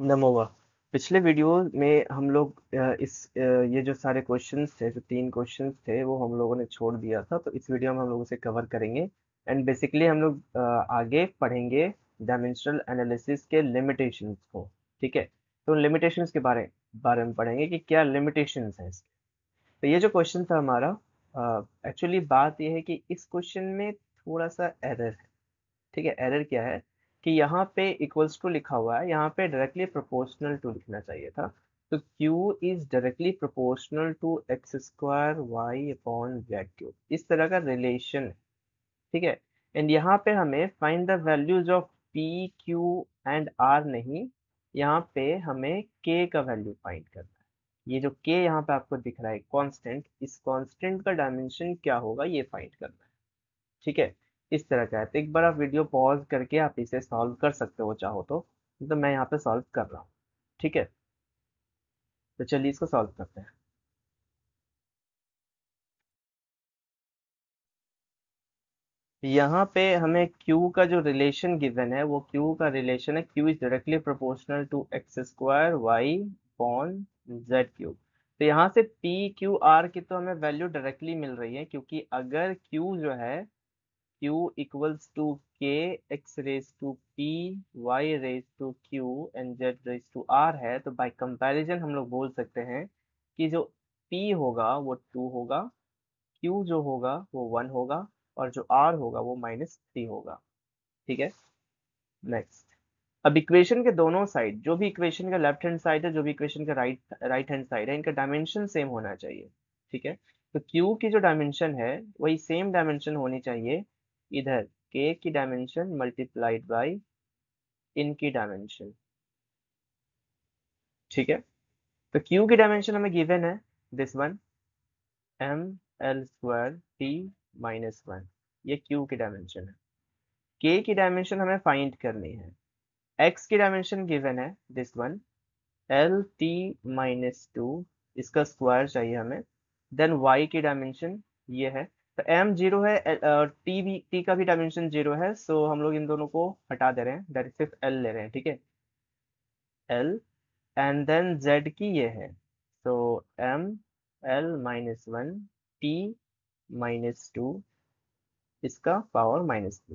नमोवा पिछले वीडियो में हम लोग इस ये जो सारे क्वेश्चंस थे जो तीन क्वेश्चंस थे वो हम लोगों ने छोड़ दिया था तो इस वीडियो में हम लोग उसे कवर करेंगे एंड बेसिकली हम लोग आगे पढ़ेंगे डायमेंशनल एनालिसिस के लिमिटेशंस को ठीक है तो लिमिटेशंस के बारे बारे में पढ़ेंगे कि क्या लिमिटेशन है इसके तो ये जो क्वेश्चन था हमारा एक्चुअली बात यह है कि इस क्वेश्चन में थोड़ा सा एरर है ठीक है एरर क्या है कि यहाँ पे इक्वल्स टू लिखा हुआ है यहाँ पे डायरेक्टली प्रोपोर्शनल टू लिखना चाहिए था तो Q is directly proportional to X square Y upon Z cube इस तरह का रिलेशन है ठीक है एंड यहाँ पे हमें find the values of P Q and R नहीं यहाँ पे हमें के का वैल्यू फाइंड करना है ये जो के यहाँ पे आपको दिख रहा है कॉन्स्टेंट इस कॉन्स्टेंट का डायमेंशन क्या होगा ये फाइंड करना है ठीक है इस तरह का है तो एक बार आप वीडियो पॉज करके आप इसे सॉल्व कर सकते हो चाहो तो, तो मैं यहाँ पे सॉल्व कर रहा हूँ ठीक है तो चलिए इसको सॉल्व करते हैं यहाँ पे हमें Q का जो रिलेशन गिवन है वो Q का रिलेशन है Q is directly proportional to X square Y upon Z cube तो यहाँ से पी क्यू आर की तो हमें वैल्यू डायरेक्टली मिल रही है क्योंकि अगर Q जो है Q equals to K X raise to P Y raise to Q and Z raise to R है तो बाई comparison हम लोग बोल सकते हैं कि जो पी होगा वो टू होगा क्यू जो होगा वो वन होगा और जो आर होगा वो माइनस थ्री होगा ठीक है नेक्स्ट अब इक्वेशन के दोनों साइड जो भी इक्वेशन का लेफ्ट हैंड साइड है जो भी इक्वेशन का राइट राइट हैंड साइड है इनका डायमेंशन सेम होना चाहिए ठीक है तो क्यू की जो डायमेंशन है वही सेम डायमेंशन होनी चाहिए इधर के की डायमेंशन मल्टीप्लाइड बाई इनकी डायमेंशन ठीक है तो क्यू की डायमेंशन हमें गिवन है this one M L square T minus one ये क्यू की डायमेंशन है के की डायमेंशन हमें फाइंड करनी है एक्स की डायमेंशन गिवन है this one L T minus two इसका स्क्वायर चाहिए हमें देन वाई की डायमेंशन ये है तो एम जीरो है टी भी टी का भी डायमेंशन जीरो है सो हम लोग इन दोनों को हटा दे रहे हैं डायरेक्ट सिर्फ एल ले रहे हैं ठीक है एल एंड देन जेड की ये है so M L minus one T minus two इसका पावर माइनस टू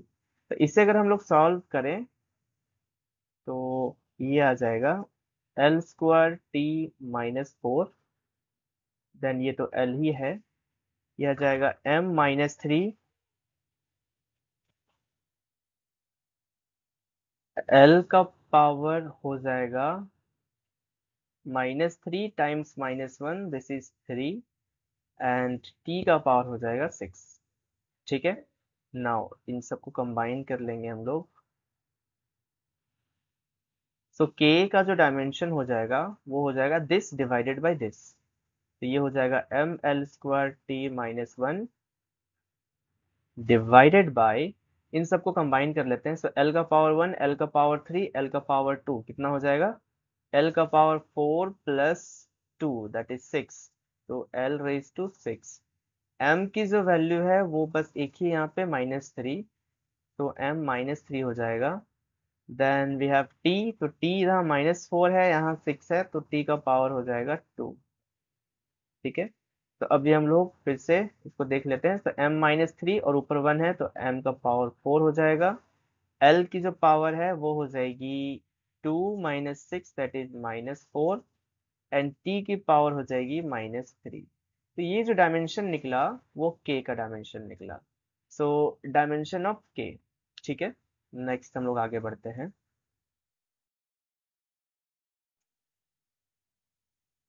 तो इसे अगर हम लोग सॉल्व करें तो ये आ जाएगा L square T minus four then ये तो एल ही है यह जाएगा m माइनस थ्री एल का पावर हो जाएगा minus three times minus one this is three and T का पावर हो जाएगा सिक्स ठीक है नाउ इन सबको कंबाइन कर लेंगे हम लोग सो so, के का जो डायमेंशन हो जाएगा वो हो जाएगा दिस डिवाइडेड बाय दिस तो ये हो जाएगा M L square T minus one divided by इन सबको कंबाइन कर लेते हैं सो एल का पावर वन एल का पावर थ्री एल का पावर टू कितना हो जाएगा एल का power four plus two that is six तो L raise to six M की जो वैल्यू है वो बस एक ही यहाँ पे माइनस थ्री तो एम माइनस थ्री हो जाएगा देन वी हैव टी तो टी यहाँ माइनस फोर है यहाँ सिक्स है तो टी का पावर हो जाएगा टू ठीक है तो अभी हम लोग फिर से इसको देख लेते हैं तो m माइनस थ्री और ऊपर वन है तो m का पावर फोर हो जाएगा l की जो पावर है वो हो जाएगी two minus six that is minus four and t की पावर हो जाएगी माइनस थ्री तो ये जो डायमेंशन निकला वो k का डायमेंशन निकला सो डायमेंशन ऑफ k ठीक है नेक्स्ट हम लोग आगे बढ़ते हैं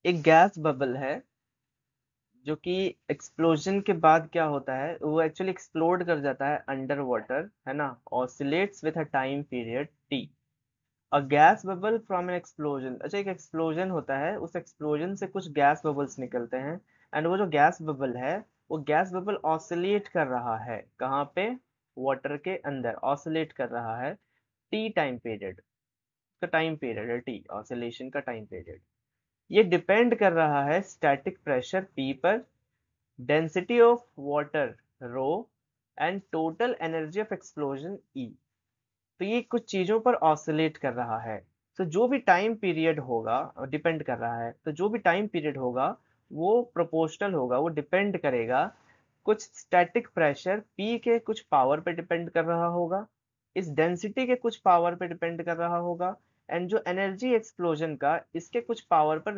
एक गैस बबल है जो कि एक्सप्लोजन के बाद क्या होता है वो एक्चुअली एक्सप्लोड कर जाता है अंडर वाटर है ना oscillates with a time period T a gas bubble from an explosion अच्छा एक एक्सप्लोजन होता है उस एक्सप्लोजन से कुछ गैस बबल्स निकलते हैं एंड वो जो गैस बबल है वो गैस बबल ऑसिलेट कर रहा है कहाँ पे वाटर के अंदर ऑसिलेट कर रहा है टी टाइम पीरियड का टाइम पीरियड है टी ऑसिलेशन का टाइम पीरियड ये डिपेंड कर रहा है स्टैटिक प्रेशर पी पर density of water rho and total energy of explosion E तो ये कुछ चीज़ों पर ऑसिलेट कर रहा है तो जो भी टाइम पीरियड होगा डिपेंड कर रहा है तो जो भी टाइम पीरियड होगा वो प्रोपोर्शनल होगा वो डिपेंड करेगा कुछ स्टैटिक प्रेशर पी के कुछ पावर पे डिपेंड कर रहा होगा इस डेंसिटी के कुछ पावर पे डिपेंड कर रहा होगा एंड जो एनर्जी एक्सप्लोजन का इसके कुछ पावर पर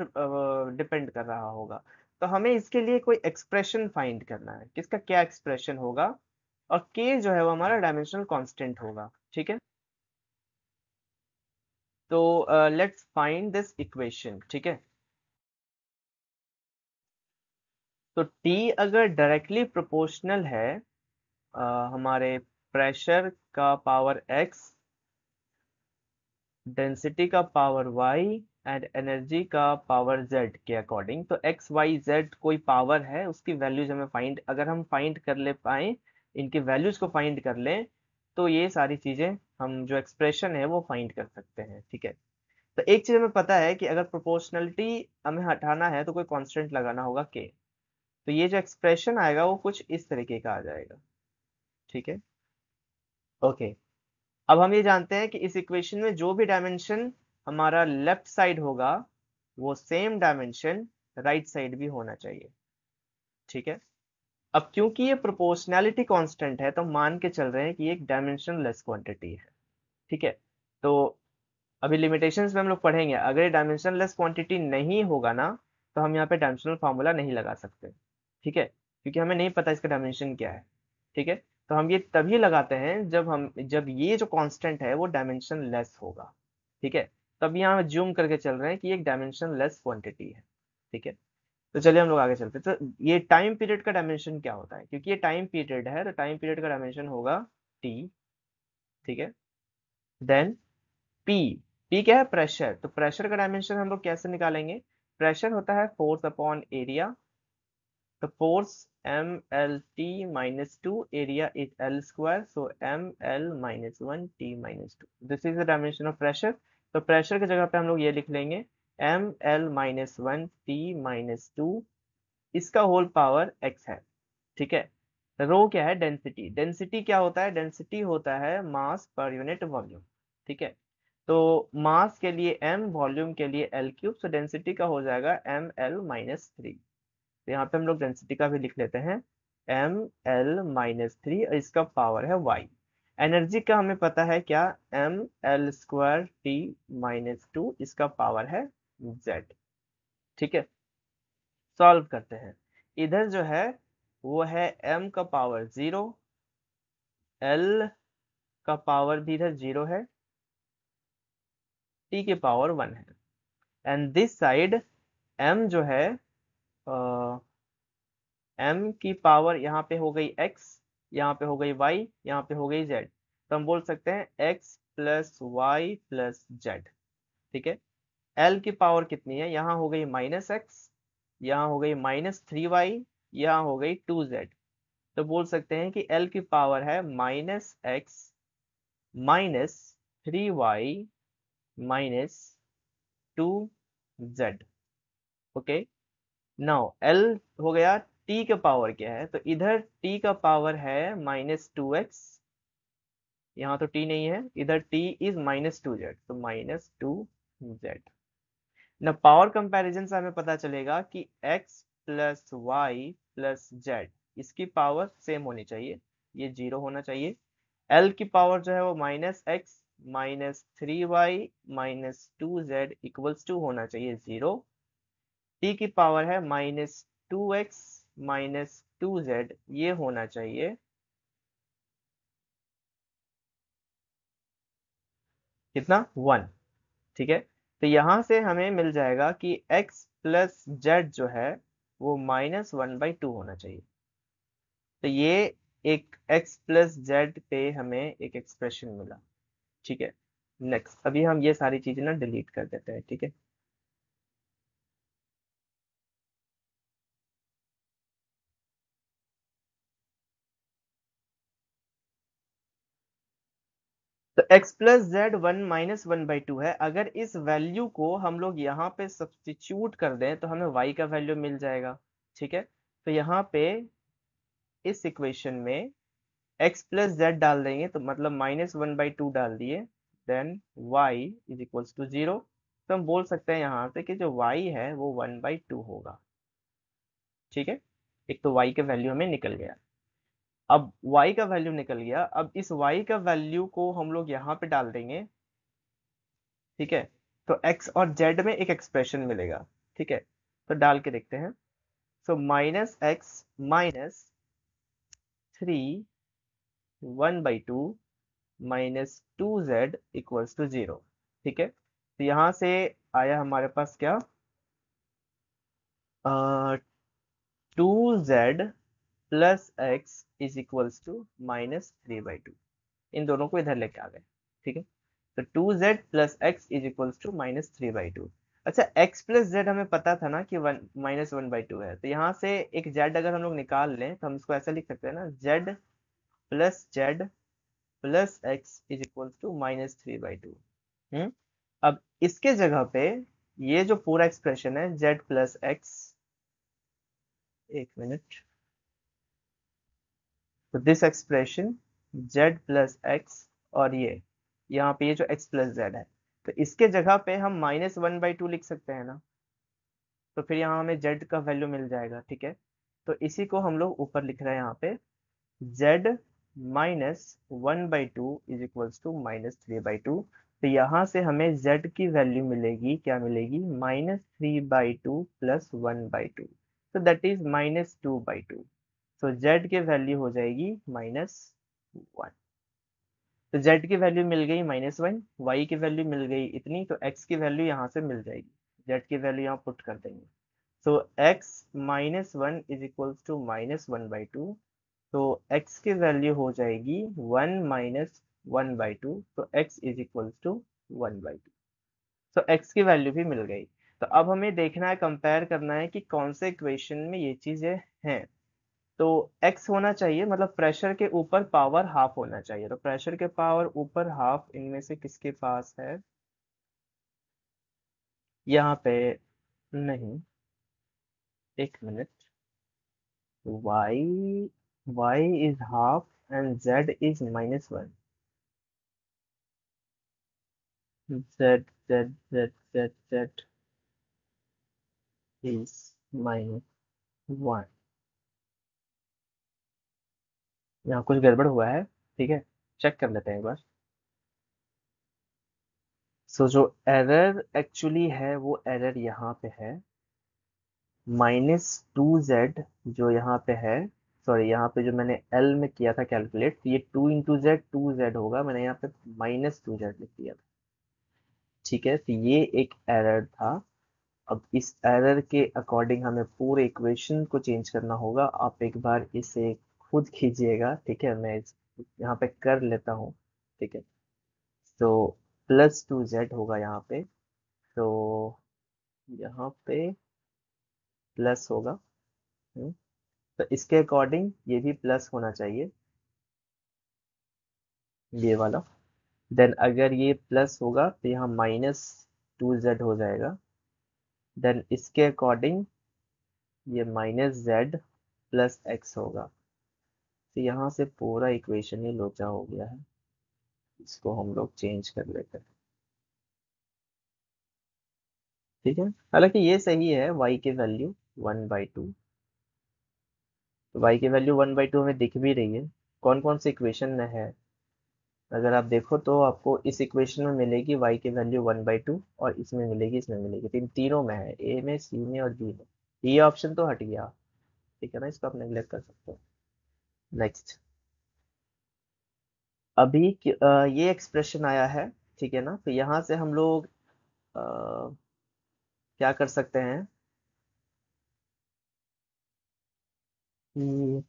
डिपेंड कर रहा होगा तो हमें इसके लिए कोई एक्सप्रेशन फाइंड करना है किसका क्या एक्सप्रेशन होगा और के जो है वो हमारा डायमेंशनल कांस्टेंट होगा ठीक है तो लेट्स फाइंड दिस इक्वेशन ठीक है तो टी अगर डायरेक्टली प्रोपोर्शनल है uh, हमारे प्रेशर का पावर एक्स डेंसिटी का पावर वाई एंड एनर्जी का पावर जेड के अकॉर्डिंग तो एक्स वाई जेड कोई पावर है उसकी वैल्यूज हमें फाइंड अगर हम फाइंड कर ले पाए इनके वैल्यूज को फाइंड कर लें तो ये सारी चीज़ें हम जो एक्सप्रेशन है वो फाइंड कर सकते हैं ठीक है तो एक चीज़ हमें पता है कि अगर प्रोपोर्शनलिटी हमें हटाना है तो कोई कॉन्स्टेंट लगाना होगा के तो ये जो एक्सप्रेशन आएगा वो कुछ इस तरीके का आ जाएगा ठीक है ओके अब हम ये जानते हैं कि इस इक्वेशन में जो भी डायमेंशन हमारा लेफ्ट साइड होगा वो सेम डायमेंशन राइट साइड भी होना चाहिए ठीक है अब क्योंकि ये प्रोपोर्शनैलिटी कांस्टेंट है तो मान के चल रहे हैं कि एक डायमेंशन लेस क्वांटिटी है ठीक है तो अभी लिमिटेशन में हम लोग पढ़ेंगे अगर ये डायमेंशन लेस क्वांटिटी नहीं होगा ना तो हम यहाँ पे डायमेंशनल फार्मूला नहीं लगा सकते ठीक है क्योंकि हमें नहीं पता इसका डायमेंशन क्या है ठीक है तो हम ये तभी लगाते हैं जब हम जब ये जो कांस्टेंट है वो डायमेंशन लेस होगा ठीक है तब यहाँ जूम करके चल रहे हैं कि एक डायमेंशन लेस क्वान्टिटी है ठीक है तो चलिए हम लोग आगे चलते हैं तो ये टाइम पीरियड का डायमेंशन क्या होता है क्योंकि ये टाइम पीरियड है तो टाइम पीरियड का डायमेंशन होगा टी ठीक है देन पी पी क्या है प्रेशर तो प्रेशर का डायमेंशन हम लोग कैसे निकालेंगे प्रेशर होता है फोर्स अपॉन एरिया तो force minus two area is L square so M L minus one T minus two this is the dimension of pressure तो प्रेशर की जगह पे हम लोग ये लिख लेंगे M L minus one T minus two इसका होल पावर एक्स है ठीक है रो क्या है डेंसिटी डेंसिटी क्या होता है डेंसिटी होता है मास पर यूनिट वॉल्यूम ठीक है तो मास के लिए एम वॉल्यूम के लिए एल क्यूब सो डेंसिटी का हो जाएगा एम एल माइनस थ्री तो यहाँ पे हम लोग डेंसिटी का भी लिख लेते हैं एम एल माइनस थ्री और इसका पावर है वाई एनर्जी का हमें पता है क्या M L square T minus two इसका पावर है जेड ठीक है सॉल्व करते हैं इधर जो है वो है एम का पावर जीरो एल का पावर भी इधर जीरो है टी के पावर वन है एंड दिस साइड एम जो है एम की पावर यहाँ पे हो गई एक्स यहाँ पे हो गई वाई यहाँ पे हो गई जेड तो हम बोल सकते हैं x plus y plus z ठीक है एल की पावर कितनी है यहाँ हो गई माइनस एक्स यहाँ हो गई माइनस थ्री वाई यहाँ हो गई टू जेड तो बोल सकते हैं कि एल की पावर है minus x minus three y minus two z okay now L हो गया टी का पावर क्या है तो इधर टी का पावर है माइनस टू एक्स यहां तो टी नहीं है इधर T is minus two z तो माइनस टू जेड न पावर कंपेरिजन से हमें पता चलेगा कि x plus y plus z इसकी पावर सेम होनी चाहिए ये जीरो होना चाहिए एल की पावर जो है वो minus x minus three y minus two z equals to होना चाहिए जीरो टी की पावर है minus two x minus two z ये होना चाहिए कितना वन ठीक है तो यहां से हमें मिल जाएगा कि x प्लस जेड जो है वो माइनस वन बाई टू होना चाहिए तो ये एक x प्लस जेड पे हमें एक एक्सप्रेशन मिला ठीक है नेक्स्ट अभी हम ये सारी चीजें ना डिलीट कर देते हैं ठीक है x plus z one minus one by two है अगर इस वैल्यू को हम लोग यहाँ पे सब्सटीट्यूट कर दें तो हमें y का वैल्यू मिल जाएगा ठीक है तो यहाँ पे इस इक्वेशन में x प्लस जेड डाल देंगे तो मतलब माइनस वन बाई टू डाल दिए then y is equals to zero तो हम बोल सकते हैं यहाँ से कि जो y है वो वन बाई टू होगा ठीक है एक तो y का वैल्यू हमें निकल गया अब y का वैल्यू निकल गया अब इस y का वैल्यू को हम लोग यहाँ पे डाल देंगे ठीक है तो x और z में एक एक्सप्रेशन मिलेगा ठीक है तो डाल के देखते हैं so minus x minus three one by two minus two z equals to zero ठीक है तो यहां से आया हमारे पास क्या two z plus x is equals to minus three by two इन दोनों को इधर लेके आ गए ठीक है तो two z plus x is equals to minus three by two अच्छा x प्लस जेड हमें पता था ना कि one minus one by two है तो यहाँ से एक z अगर हम लोग निकाल लें तो हम इसको ऐसा लिख सकते हैं ना z plus Z plus x is equal to minus three by two अब इसके जगह पे ये जो पूरा एक्सप्रेशन है z प्लस एक्स एक मिनट तो this expression z plus x और ये यहाँ पे ये जो x प्लस जेड है तो इसके जगह पे हम माइनस वन बाई टू लिख सकते हैं ना तो फिर यहाँ हमें z का वैल्यू मिल जाएगा ठीक है तो इसी को हम लोग ऊपर लिख रहे हैं यहाँ पे z minus one by two is equals to minus three by two तो यहाँ से हमें z की वैल्यू मिलेगी क्या मिलेगी minus three by two plus one by two तो that is minus two by two so z की वैल्यू हो जाएगी माइनस वन तो जेड की वैल्यू मिल गई माइनस वन वाई की वैल्यू मिल गई इतनी तो एक्स की वैल्यू यहाँ से मिल जाएगी जेड की वैल्यू यहाँ पुट कर देंगे so x minus one is equals to minus one by two तो एक्स की वैल्यू हो जाएगी one minus one by two तो x is equals to one by two so x की वैल्यू भी मिल गई तो अब हमें देखना है कंपेयर करना है कि कौन से इक्वेशन में ये चीज़ें हैं तो एक्स होना चाहिए मतलब प्रेशर के ऊपर पावर हाफ होना चाहिए तो प्रेशर के पावर ऊपर हाफ इनमें से किसके पास है यहाँ पे नहीं एक मिनट y y is half and z is minus one z z z z z is minus यहाँ कुछ गड़बड़ हुआ है ठीक है चेक कर लेते हैं एक बार सो so, जो एरर एक्चुअली है वो एरर यहाँ पे है माइनस टू जेड जो यहाँ पे है सॉरी यहाँ पे जो मैंने एल में किया था कैलकुलेट तो ये two into z two z होगा मैंने यहाँ पे माइनस टू जेड लिख दिया था ठीक है तो ये एक एरर था अब इस एरर के अकॉर्डिंग हमें पूरे इक्वेशन को चेंज करना होगा आप एक बार इसे खुद खींचिएगा ठीक है मैं यहाँ पे कर लेता हूँ ठीक है तो प्लस टू जेड होगा यहाँ पे तो यहाँ पे प्लस होगा हम्म, तो इसके अकॉर्डिंग ये भी प्लस होना चाहिए ये वाला देन अगर ये प्लस होगा तो यहाँ माइनस टू जेड हो जाएगा देन इसके अकॉर्डिंग ये माइनस जेड प्लस एक्स होगा तो यहाँ से पूरा इक्वेशन ही लोचा हो गया है इसको हम लोग चेंज कर लेते हैं ठीक है हालांकि ये सही है y के वैल्यू वन बाई टू तो के की वैल्यू वन बाई टू हमें दिख भी रही है कौन कौन से इक्वेशन में है अगर आप देखो तो आपको इस इक्वेशन में मिलेगी y की वैल्यू वन बाई टू और इसमें मिलेगी इसमें मिलेगी तीन तो तीनों में है ए में सी में और बी में ये ऑप्शन तो हट गया ठीक है ना इसको आप नेग्लेक्ट कर सकते हो नेक्स्ट अभी ये एक्सप्रेशन आया है ठीक है ना तो यहां से हम लोग आ, क्या कर सकते हैं हम्म,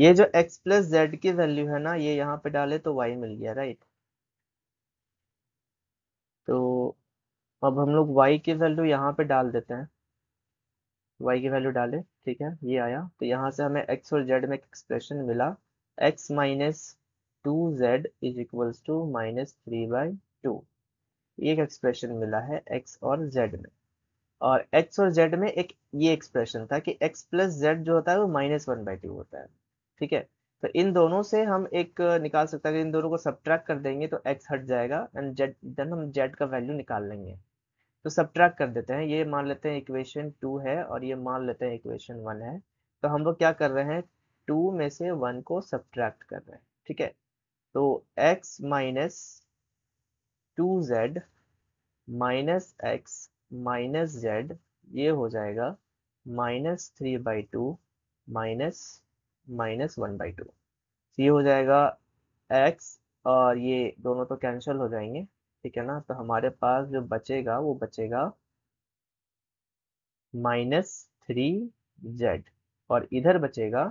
ये जो x प्लस जेड की वैल्यू है ना ये यहाँ पे डाले तो y मिल गया राइट तो अब हम लोग y की वैल्यू यहाँ पे डाल देते हैं वाई की वैल्यू डाले ठीक है ये आया तो यहाँ से हमें एक्स और जेड में एक एक्सप्रेशन मिला x minus two z is equals to minus three by two एक एक्सप्रेशन मिला है एक्स और जेड में और एक्स और जेड में एक ये एक्सप्रेशन था कि एक्स प्लस जेड जो होता है वो माइनस वन बाई टू होता है ठीक है तो इन दोनों से हम एक निकाल सकते हैं इन दोनों को सब्ट्रैक्ट कर देंगे तो एक्स हट जाएगा एंड जेड देन हम जेड का वैल्यू निकाल लेंगे तो सब्ट्रैक्ट कर देते हैं ये मान लेते हैं इक्वेशन टू है और ये मान लेते हैं इक्वेशन वन है तो हम लोग क्या कर रहे हैं टू में से वन को सब्ट्रैक्ट कर रहे हैं ठीक है तो x minus two z minus x minus z ये हो जाएगा minus three by two minus minus one by two ये हो जाएगा x और ये दोनों तो कैंसिल हो जाएंगे ठीक है ना तो हमारे पास जो बचेगा वो बचेगा माइनस थ्री जेड और इधर बचेगा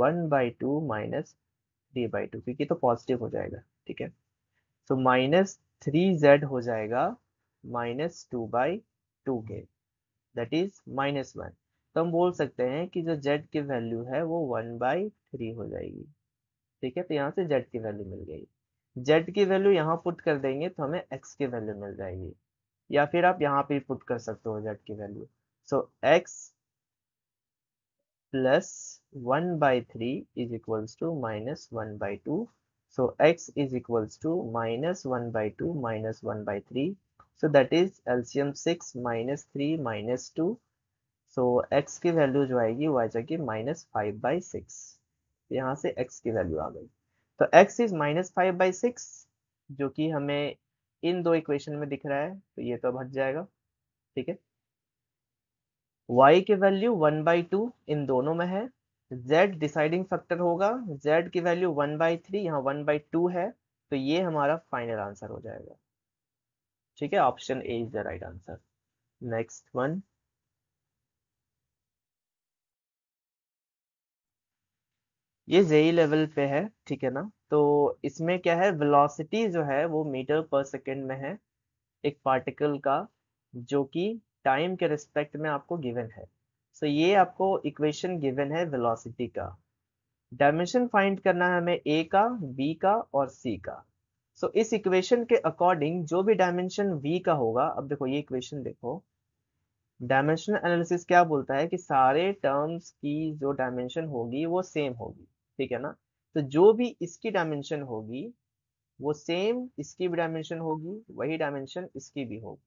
one by two minus three by two क्योंकि तो पॉजिटिव हो जाएगा ठीक है तो माइनस थ्री जेड हो जाएगा माइनस टू बाई टू के दैट इज माइनस वन तो हम बोल सकते हैं कि जो जेड की वैल्यू है वो वन बाई थ्री हो जाएगी ठीक है तो यहाँ से जेड की वैल्यू मिल गई जेड की वैल्यू यहाँ पुट कर देंगे तो हमें एक्स की वैल्यू मिल जाएगी या फिर आप यहाँ पे पुट कर सकते हो जेड की value so x plus one by three is equals to minus one by two so x is equals to minus one by two minus one by three so that is LCM six minus three minus two so x की value जो आएगी वो आ जाएगी minus five by six यहाँ से x की value आ गई तो x is minus five by six जो कि हमें इन दो इक्वेशन में दिख रहा है तो ये तो अब हट जाएगा ठीक है y की वैल्यू वन बाई टू इन दोनों में है z डिसाइडिंग फैक्टर होगा z की वैल्यू वन बाई थ्री यहाँ वन बाई टू है तो ये हमारा फाइनल आंसर हो जाएगा ठीक है option A is the right answer next one ये जेई लेवल पे है ठीक है ना तो इसमें क्या है वेलोसिटी जो है वो मीटर पर सेकेंड में है एक पार्टिकल का जो कि टाइम के रिस्पेक्ट में आपको गिवन है सो so, ये आपको इक्वेशन गिवन है वेलोसिटी का डायमेंशन फाइंड करना है हमें ए का बी का और सी का सो so, इस इक्वेशन के अकॉर्डिंग जो भी डायमेंशन वी का होगा अब देखो ये इक्वेशन देखो डायमेंशनल एनालिसिस क्या बोलता है कि सारे टर्म्स की जो डायमेंशन होगी वो सेम होगी ठीक है ना तो जो भी इसकी डायमेंशन होगी वो सेम इसकी भी डायमेंशन होगी वही डायमेंशन इसकी भी होगी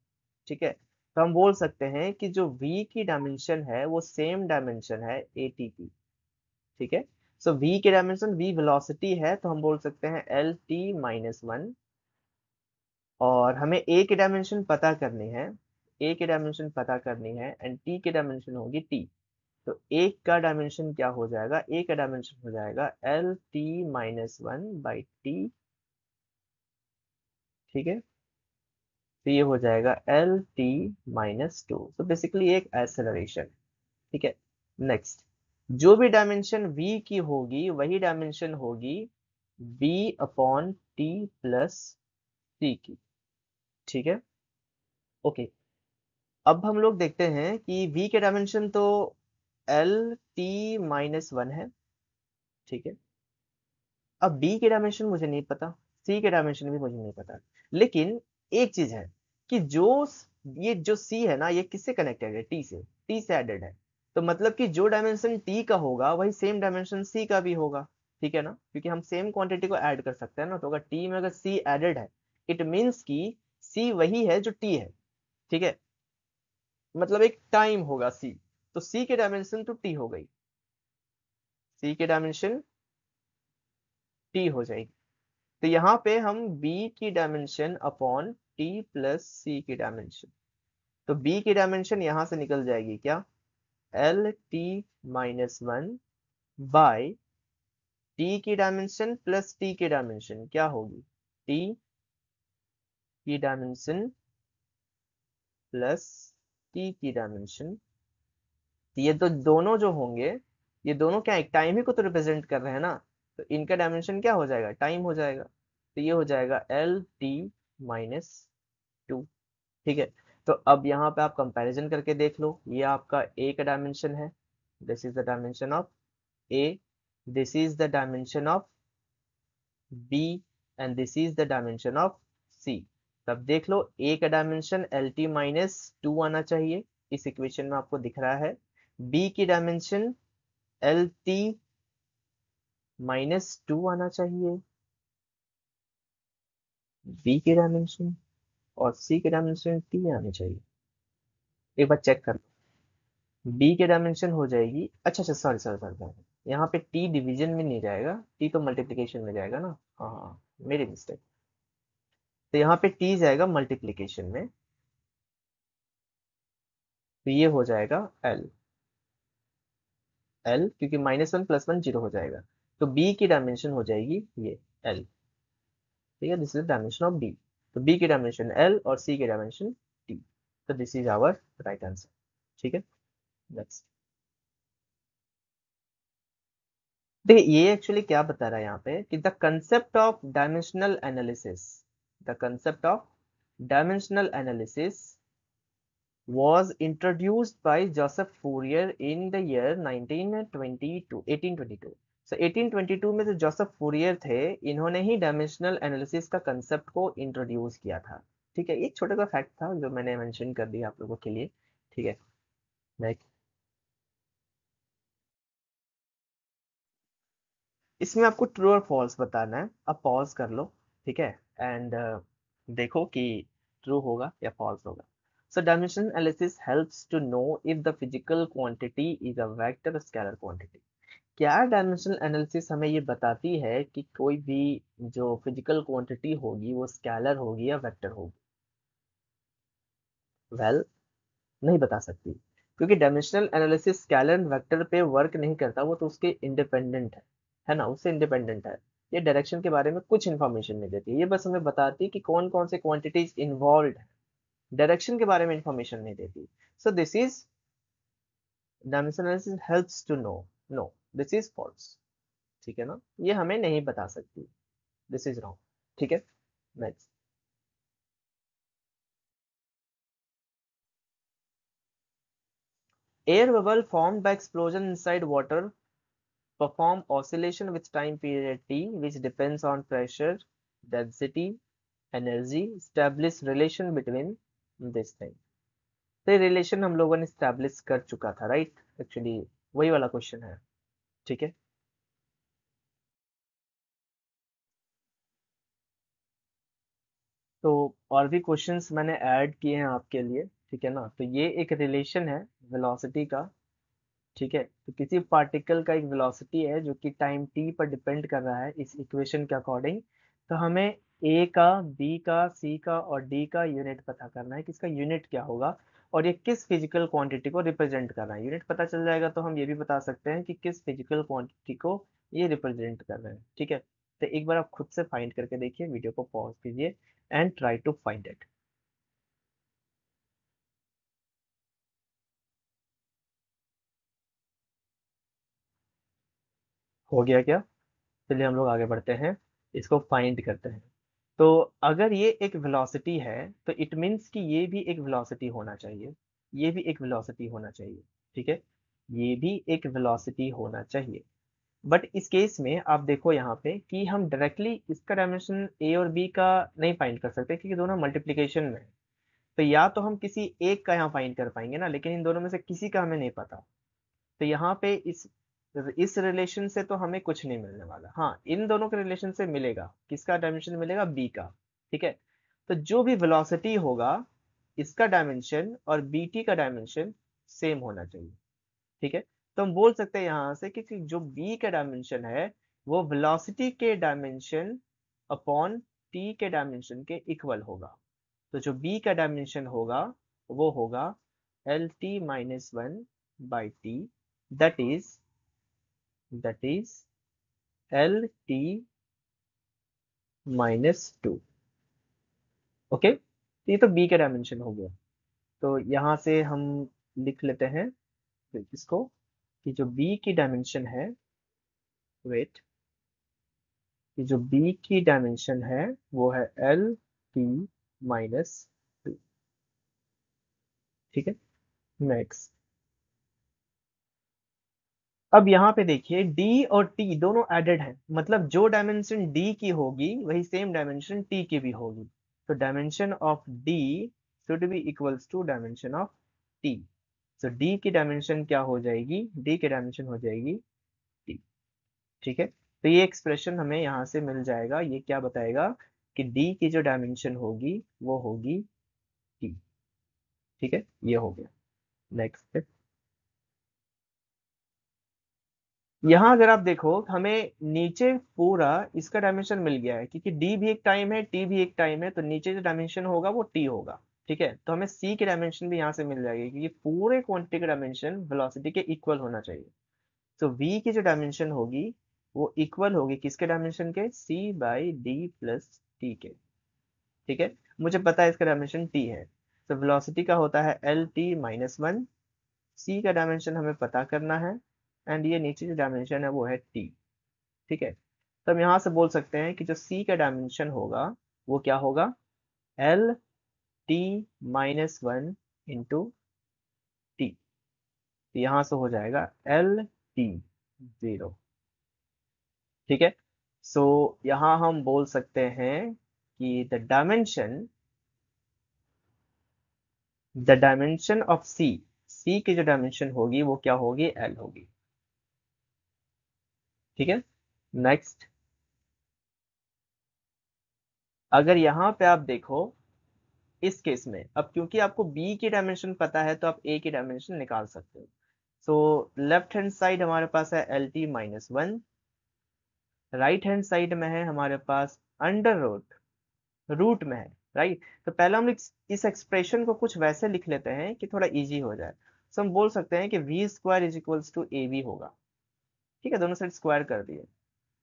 ठीक है तो हम बोल सकते हैं कि जो v की डायमेंशन है वो सेम डायमेंशन है ए टी की ठीक है सो so, v के डायमेंशन v वेलोसिटी है तो हम बोल सकते हैं एल टी माइनस वन और हमें a के डायमेंशन पता करनी है a के डायमेंशन पता करनी है एंड t के डायमेंशन होगी t तो एक का डायमेंशन क्या हो जाएगा ए का डायमेंशन हो जाएगा L T minus one by t ठीक है तो ये हो जाएगा एल टी माइनस टू तो बेसिकली एक एसेलरेशन ठीक है नेक्स्ट जो भी डायमेंशन v की होगी वही डायमेंशन होगी v upon t plus c की ठीक है ओके अब हम लोग देखते हैं कि v के डायमेंशन तो एल टी माइनस वन है ठीक है अब b के डायमेंशन मुझे नहीं पता सी के डायमेंशन भी मुझे नहीं पता लेकिन एक चीज है कि जो ये जो सी है ना ये किससे कनेक्टेड है टी से टी से एडेड है तो मतलब कि जो डायमेंशन टी का होगा वही सेम डायमेंशन सी का भी होगा ठीक है ना क्योंकि हम सेम क्वांटिटी को ऐड कर सकते हैं ना तो अगर टी में अगर सी एडेड है इट मीन्स कि सी वही है जो टी है ठीक है मतलब एक टाइम होगा सी तो सी के डायमेंशन तो टी हो गई सी के डायमेंशन टी हो जाएगी तो यहां पे हम बी की dimension upon t plus c की डायमेंशन तो बी की डायमेंशन यहां से निकल जाएगी क्या L T minus one by t की डायमेंशन प्लस टी की डायमेंशन क्या होगी टी की डायमेंशन प्लस टी की डायमेंशन तो ये तो दोनों जो होंगे ये दोनों क्या एक टाइम ही को तो रिप्रेजेंट कर रहे हैं ना तो इनका डायमेंशन क्या हो जाएगा टाइम हो जाएगा तो ये हो जाएगा एल टी माइनस टू ठीक है तो अब यहाँ पे आप कंपैरिजन करके देख लो ये आपका ए का डायमेंशन है this is the dimension of a this is the dimension of b and this is the dimension of c तब देख लो ए का dimension L T minus two आना चाहिए इस इक्वेशन में आपको दिख रहा है बी की dimension L T minus two आना चाहिए बी की डायमेंशन और सी के डायमेंशन टी आने चाहिए एक बार चेक कर लो बी के डायमेंशन हो जाएगी अच्छा अच्छा सॉरी सॉरी सॉरी सॉरी यहाँ पे टी डिवीजन में नहीं जाएगा टी तो मल्टीप्लिकेशन में जाएगा ना हाँ हाँ, हाँ मेरी मिस्टेक तो यहाँ पे टी जाएगा मल्टीप्लिकेशन में तो ये हो जाएगा एल एल क्योंकि minus one plus one zero हो जाएगा तो बी की डायमेंशन हो जाएगी ये एल ठीक है this is dimension of B तो बी की डायमेंशन एल और सी की डायमेंशन टी तो this is our right answer ठीक है नेक्स्ट देखिए ये एक्चुअली क्या बता रहा है यहाँ पे कि the concept of dimensional analysis the concept of dimensional analysis was introduced by Joseph Fourier in the year 1922 1822 so 1822 में जो Joseph Fourier थे इन्होंने ही डायमेंशनल एनालिसिस का concept को introduce किया था ठीक है एक छोटा सा fact था जो मैंने mention कर दिया आप लोगों के लिए ठीक है next. इसमें आपको ट्रू और फॉल्स बताना है अब पॉज कर लो ठीक है एंड uh, देखो कि ट्रू होगा या फॉल्स होगा So dimension analysis helps to know if the physical quantity is a vector scalar quantity. क्या डायमेंशनल एनालिसिस हमें ये बताती है कि कोई भी जो फिजिकल क्वांटिटी होगी वो स्केलर होगी या वेक्टर होगी वेल well, नहीं बता सकती क्योंकि डायमेंशनल एनालिसिस स्केलर वेक्टर पे वर्क नहीं करता वो तो उसके इंडिपेंडेंट है है ना उससे इंडिपेंडेंट है ये डायरेक्शन के बारे में कुछ इन्फॉर्मेशन नहीं देती है ये बस हमें बताती है कि कौन कौन से क्वांटिटीज इन्वॉल्व है डायरेक्शन के बारे में इंफॉर्मेशन नहीं देती so this is dimension analysis helps to know no this is false ठीक है ना ये हमें नहीं बता सकती दिस इज रॉन्ग ठीक है next air bubble formed by explosion inside water perform oscillation with time period t which depends on pressure density energy establish relation between this thing तो ये रिलेशन हम लोगों ने स्टैब्लिश कर चुका था राइट right? एक्चुअली वही वाला क्वेश्चन है ठीक है तो और भी क्वेश्चंस मैंने ऐड किए हैं आपके लिए ठीक है ना तो ये एक रिलेशन है वेलोसिटी का ठीक है तो किसी पार्टिकल का एक वेलोसिटी है जो कि टाइम टी पर डिपेंड कर रहा है इस इक्वेशन के अकॉर्डिंग तो हमें ए का बी का सी का और डी का यूनिट पता करना है कि इसका यूनिट क्या होगा और ये किस फिजिकल क्वांटिटी को रिप्रेजेंट कर रहा है यूनिट पता चल जाएगा तो हम ये भी बता सकते हैं कि किस फिजिकल क्वांटिटी को ये रिप्रेजेंट कर रहे हैं ठीक है तो एक बार आप खुद से फाइंड करके देखिए वीडियो को पॉज कीजिए and try to find it हो गया क्या चलिए हम लोग आगे बढ़ते हैं इसको फाइंड करते हैं तो अगर ये एक वेलोसिटी है तो इट मीन्स कि ये भी एक वेलोसिटी होना चाहिए ये भी एक वेलोसिटी होना चाहिए ठीक है ये भी एक वेलोसिटी होना चाहिए बट इस केस में आप देखो यहाँ पे कि हम डायरेक्टली इसका डायमेंशन ए और बी का नहीं फाइंड कर सकते क्योंकि दोनों मल्टीप्लीकेशन में है तो या तो हम किसी एक का यहाँ फाइंड कर पाएंगे ना लेकिन इन दोनों में से किसी का हमें नहीं पता तो यहाँ पे इस इस रिलेशन से तो हमें कुछ नहीं मिलने वाला हाँ इन दोनों के रिलेशन से मिलेगा किसका डायमेंशन मिलेगा बी का ठीक है तो जो भी वेलोसिटी होगा इसका डायमेंशन और बी टी का डायमेंशन सेम होना चाहिए ठीक है तो हम बोल सकते हैं यहाँ से कि, कि जो बी का डायमेंशन है वो वेलोसिटी के डायमेंशन अपॉन टी के डायमेंशन के इक्वल होगा तो जो बी का डायमेंशन होगा वो होगा L T minus one by t that is that is LT minus two okay तो ये तो बी का डायमेंशन हो गया तो यहां से हम लिख लेते हैं इसको कि जो बी की डायमेंशन है वेट कि जो बी की डायमेंशन है वो है एल टी माइनस टू ठीक है नेक्स्ट अब यहाँ पे देखिए डी और टी दोनों एडेड हैं मतलब जो डायमेंशन डी की होगी वही सेम डायमेंशन टी की भी होगी तो dimension of d should be equals to dimension of t so d की डायमेंशन क्या हो जाएगी डी की डायमेंशन हो जाएगी टी ठीक है तो ये एक्सप्रेशन हमें यहाँ से मिल जाएगा ये क्या बताएगा कि डी की जो डायमेंशन होगी वो होगी टी ठीक है ये हो गया नेक्स्ट यहां अगर आप देखो हमें नीचे पूरा इसका डायमेंशन मिल गया है क्योंकि डी भी एक टाइम है टी भी एक टाइम है तो नीचे जो डायमेंशन होगा वो टी होगा ठीक है तो हमें सी के डायमेंशन भी यहाँ से मिल जाएगी क्योंकि पूरे क्वांटिटी का डायमेंशन वेलोसिटी के इक्वल होना चाहिए तो वी की जो डायमेंशन होगी वो इक्वल होगी किसके डायमेंशन के c by d plus t के ठीक है मुझे पता है इसका डायमेंशन टी है तो वेलोसिटी का होता है L T minus one c का डायमेंशन हमें पता करना है एंड ये नीचे जो डायमेंशन है वो है टी ठीक है तो हम यहां से बोल सकते हैं कि जो सी का डायमेंशन होगा वो क्या होगा L T minus one into t तो से हो जाएगा एल टी जीरो ठीक है सो so, यहां हम बोल सकते हैं कि the dimension the dimension of c c की जो डायमेंशन होगी वो क्या होगी एल होगी ठीक है नेक्स्ट अगर यहां पे आप देखो इस केस में अब क्योंकि आपको बी की डायमेंशन पता है तो आप ए की डायमेंशन निकाल सकते हो सो लेफ्ट हैंड साइड हमारे पास है L T minus one right hand side में है हमारे पास अंडर रूट रूट में है राइट right? तो पहले हम इस एक्सप्रेशन को कुछ वैसे लिख लेते हैं कि थोड़ा इजी हो जाए सो so, हम बोल सकते हैं कि v square is equals to a b होगा ठीक है दोनों साइड स्क्वायर कर दिए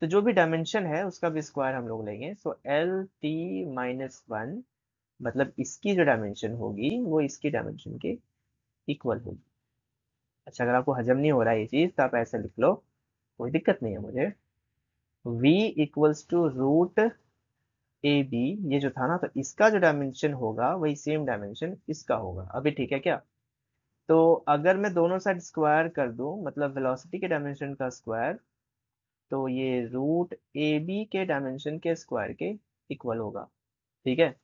तो जो भी डायमेंशन है उसका भी स्क्वायर हम लोग लेंगे so L T minus one मतलब इसकी जो डायमेंशन होगी वो इसकी डायमेंशन के इक्वल होगी अच्छा अगर आपको हजम नहीं हो रहा है ये चीज़ तो आप ऐसे लिख लो कोई दिक्कत नहीं है मुझे v equals to root A B ये जो था ना तो इसका जो डायमेंशन होगा वही सेम डायमेंशन इसका होगा अभी ठीक है क्या तो अगर मैं दोनों साइड स्क्वायर कर दूं मतलब वेलोसिटी के डायमेंशन का स्क्वायर तो ये रूट ए बी के डायमेंशन के स्क्वायर के इक्वल होगा ठीक है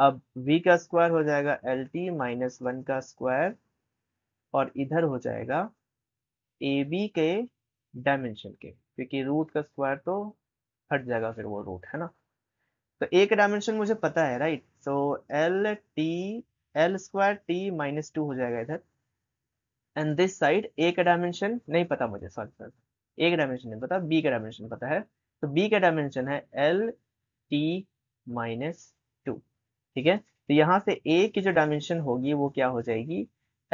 अब v का स्क्वायर हो जाएगा एल टी माइनस वन का स्क्वायर और इधर हो जाएगा ए बी के डायमेंशन के क्योंकि रूट का स्क्वायर तो हट जाएगा फिर वो रूट है ना तो एक डायमेंशन मुझे पता है right so L T L square T minus two हो जाएगा इधर एंड दिस साइड ए का डायमेंशन नहीं पता मुझे सॉरी सर ए का डायमेंशन नहीं पता बी का डायमेंशन पता है तो बी का डायमेंशन है एल टी माइनस टू ठीक है तो यहां से ए की जो डायमेंशन होगी वो क्या हो जाएगी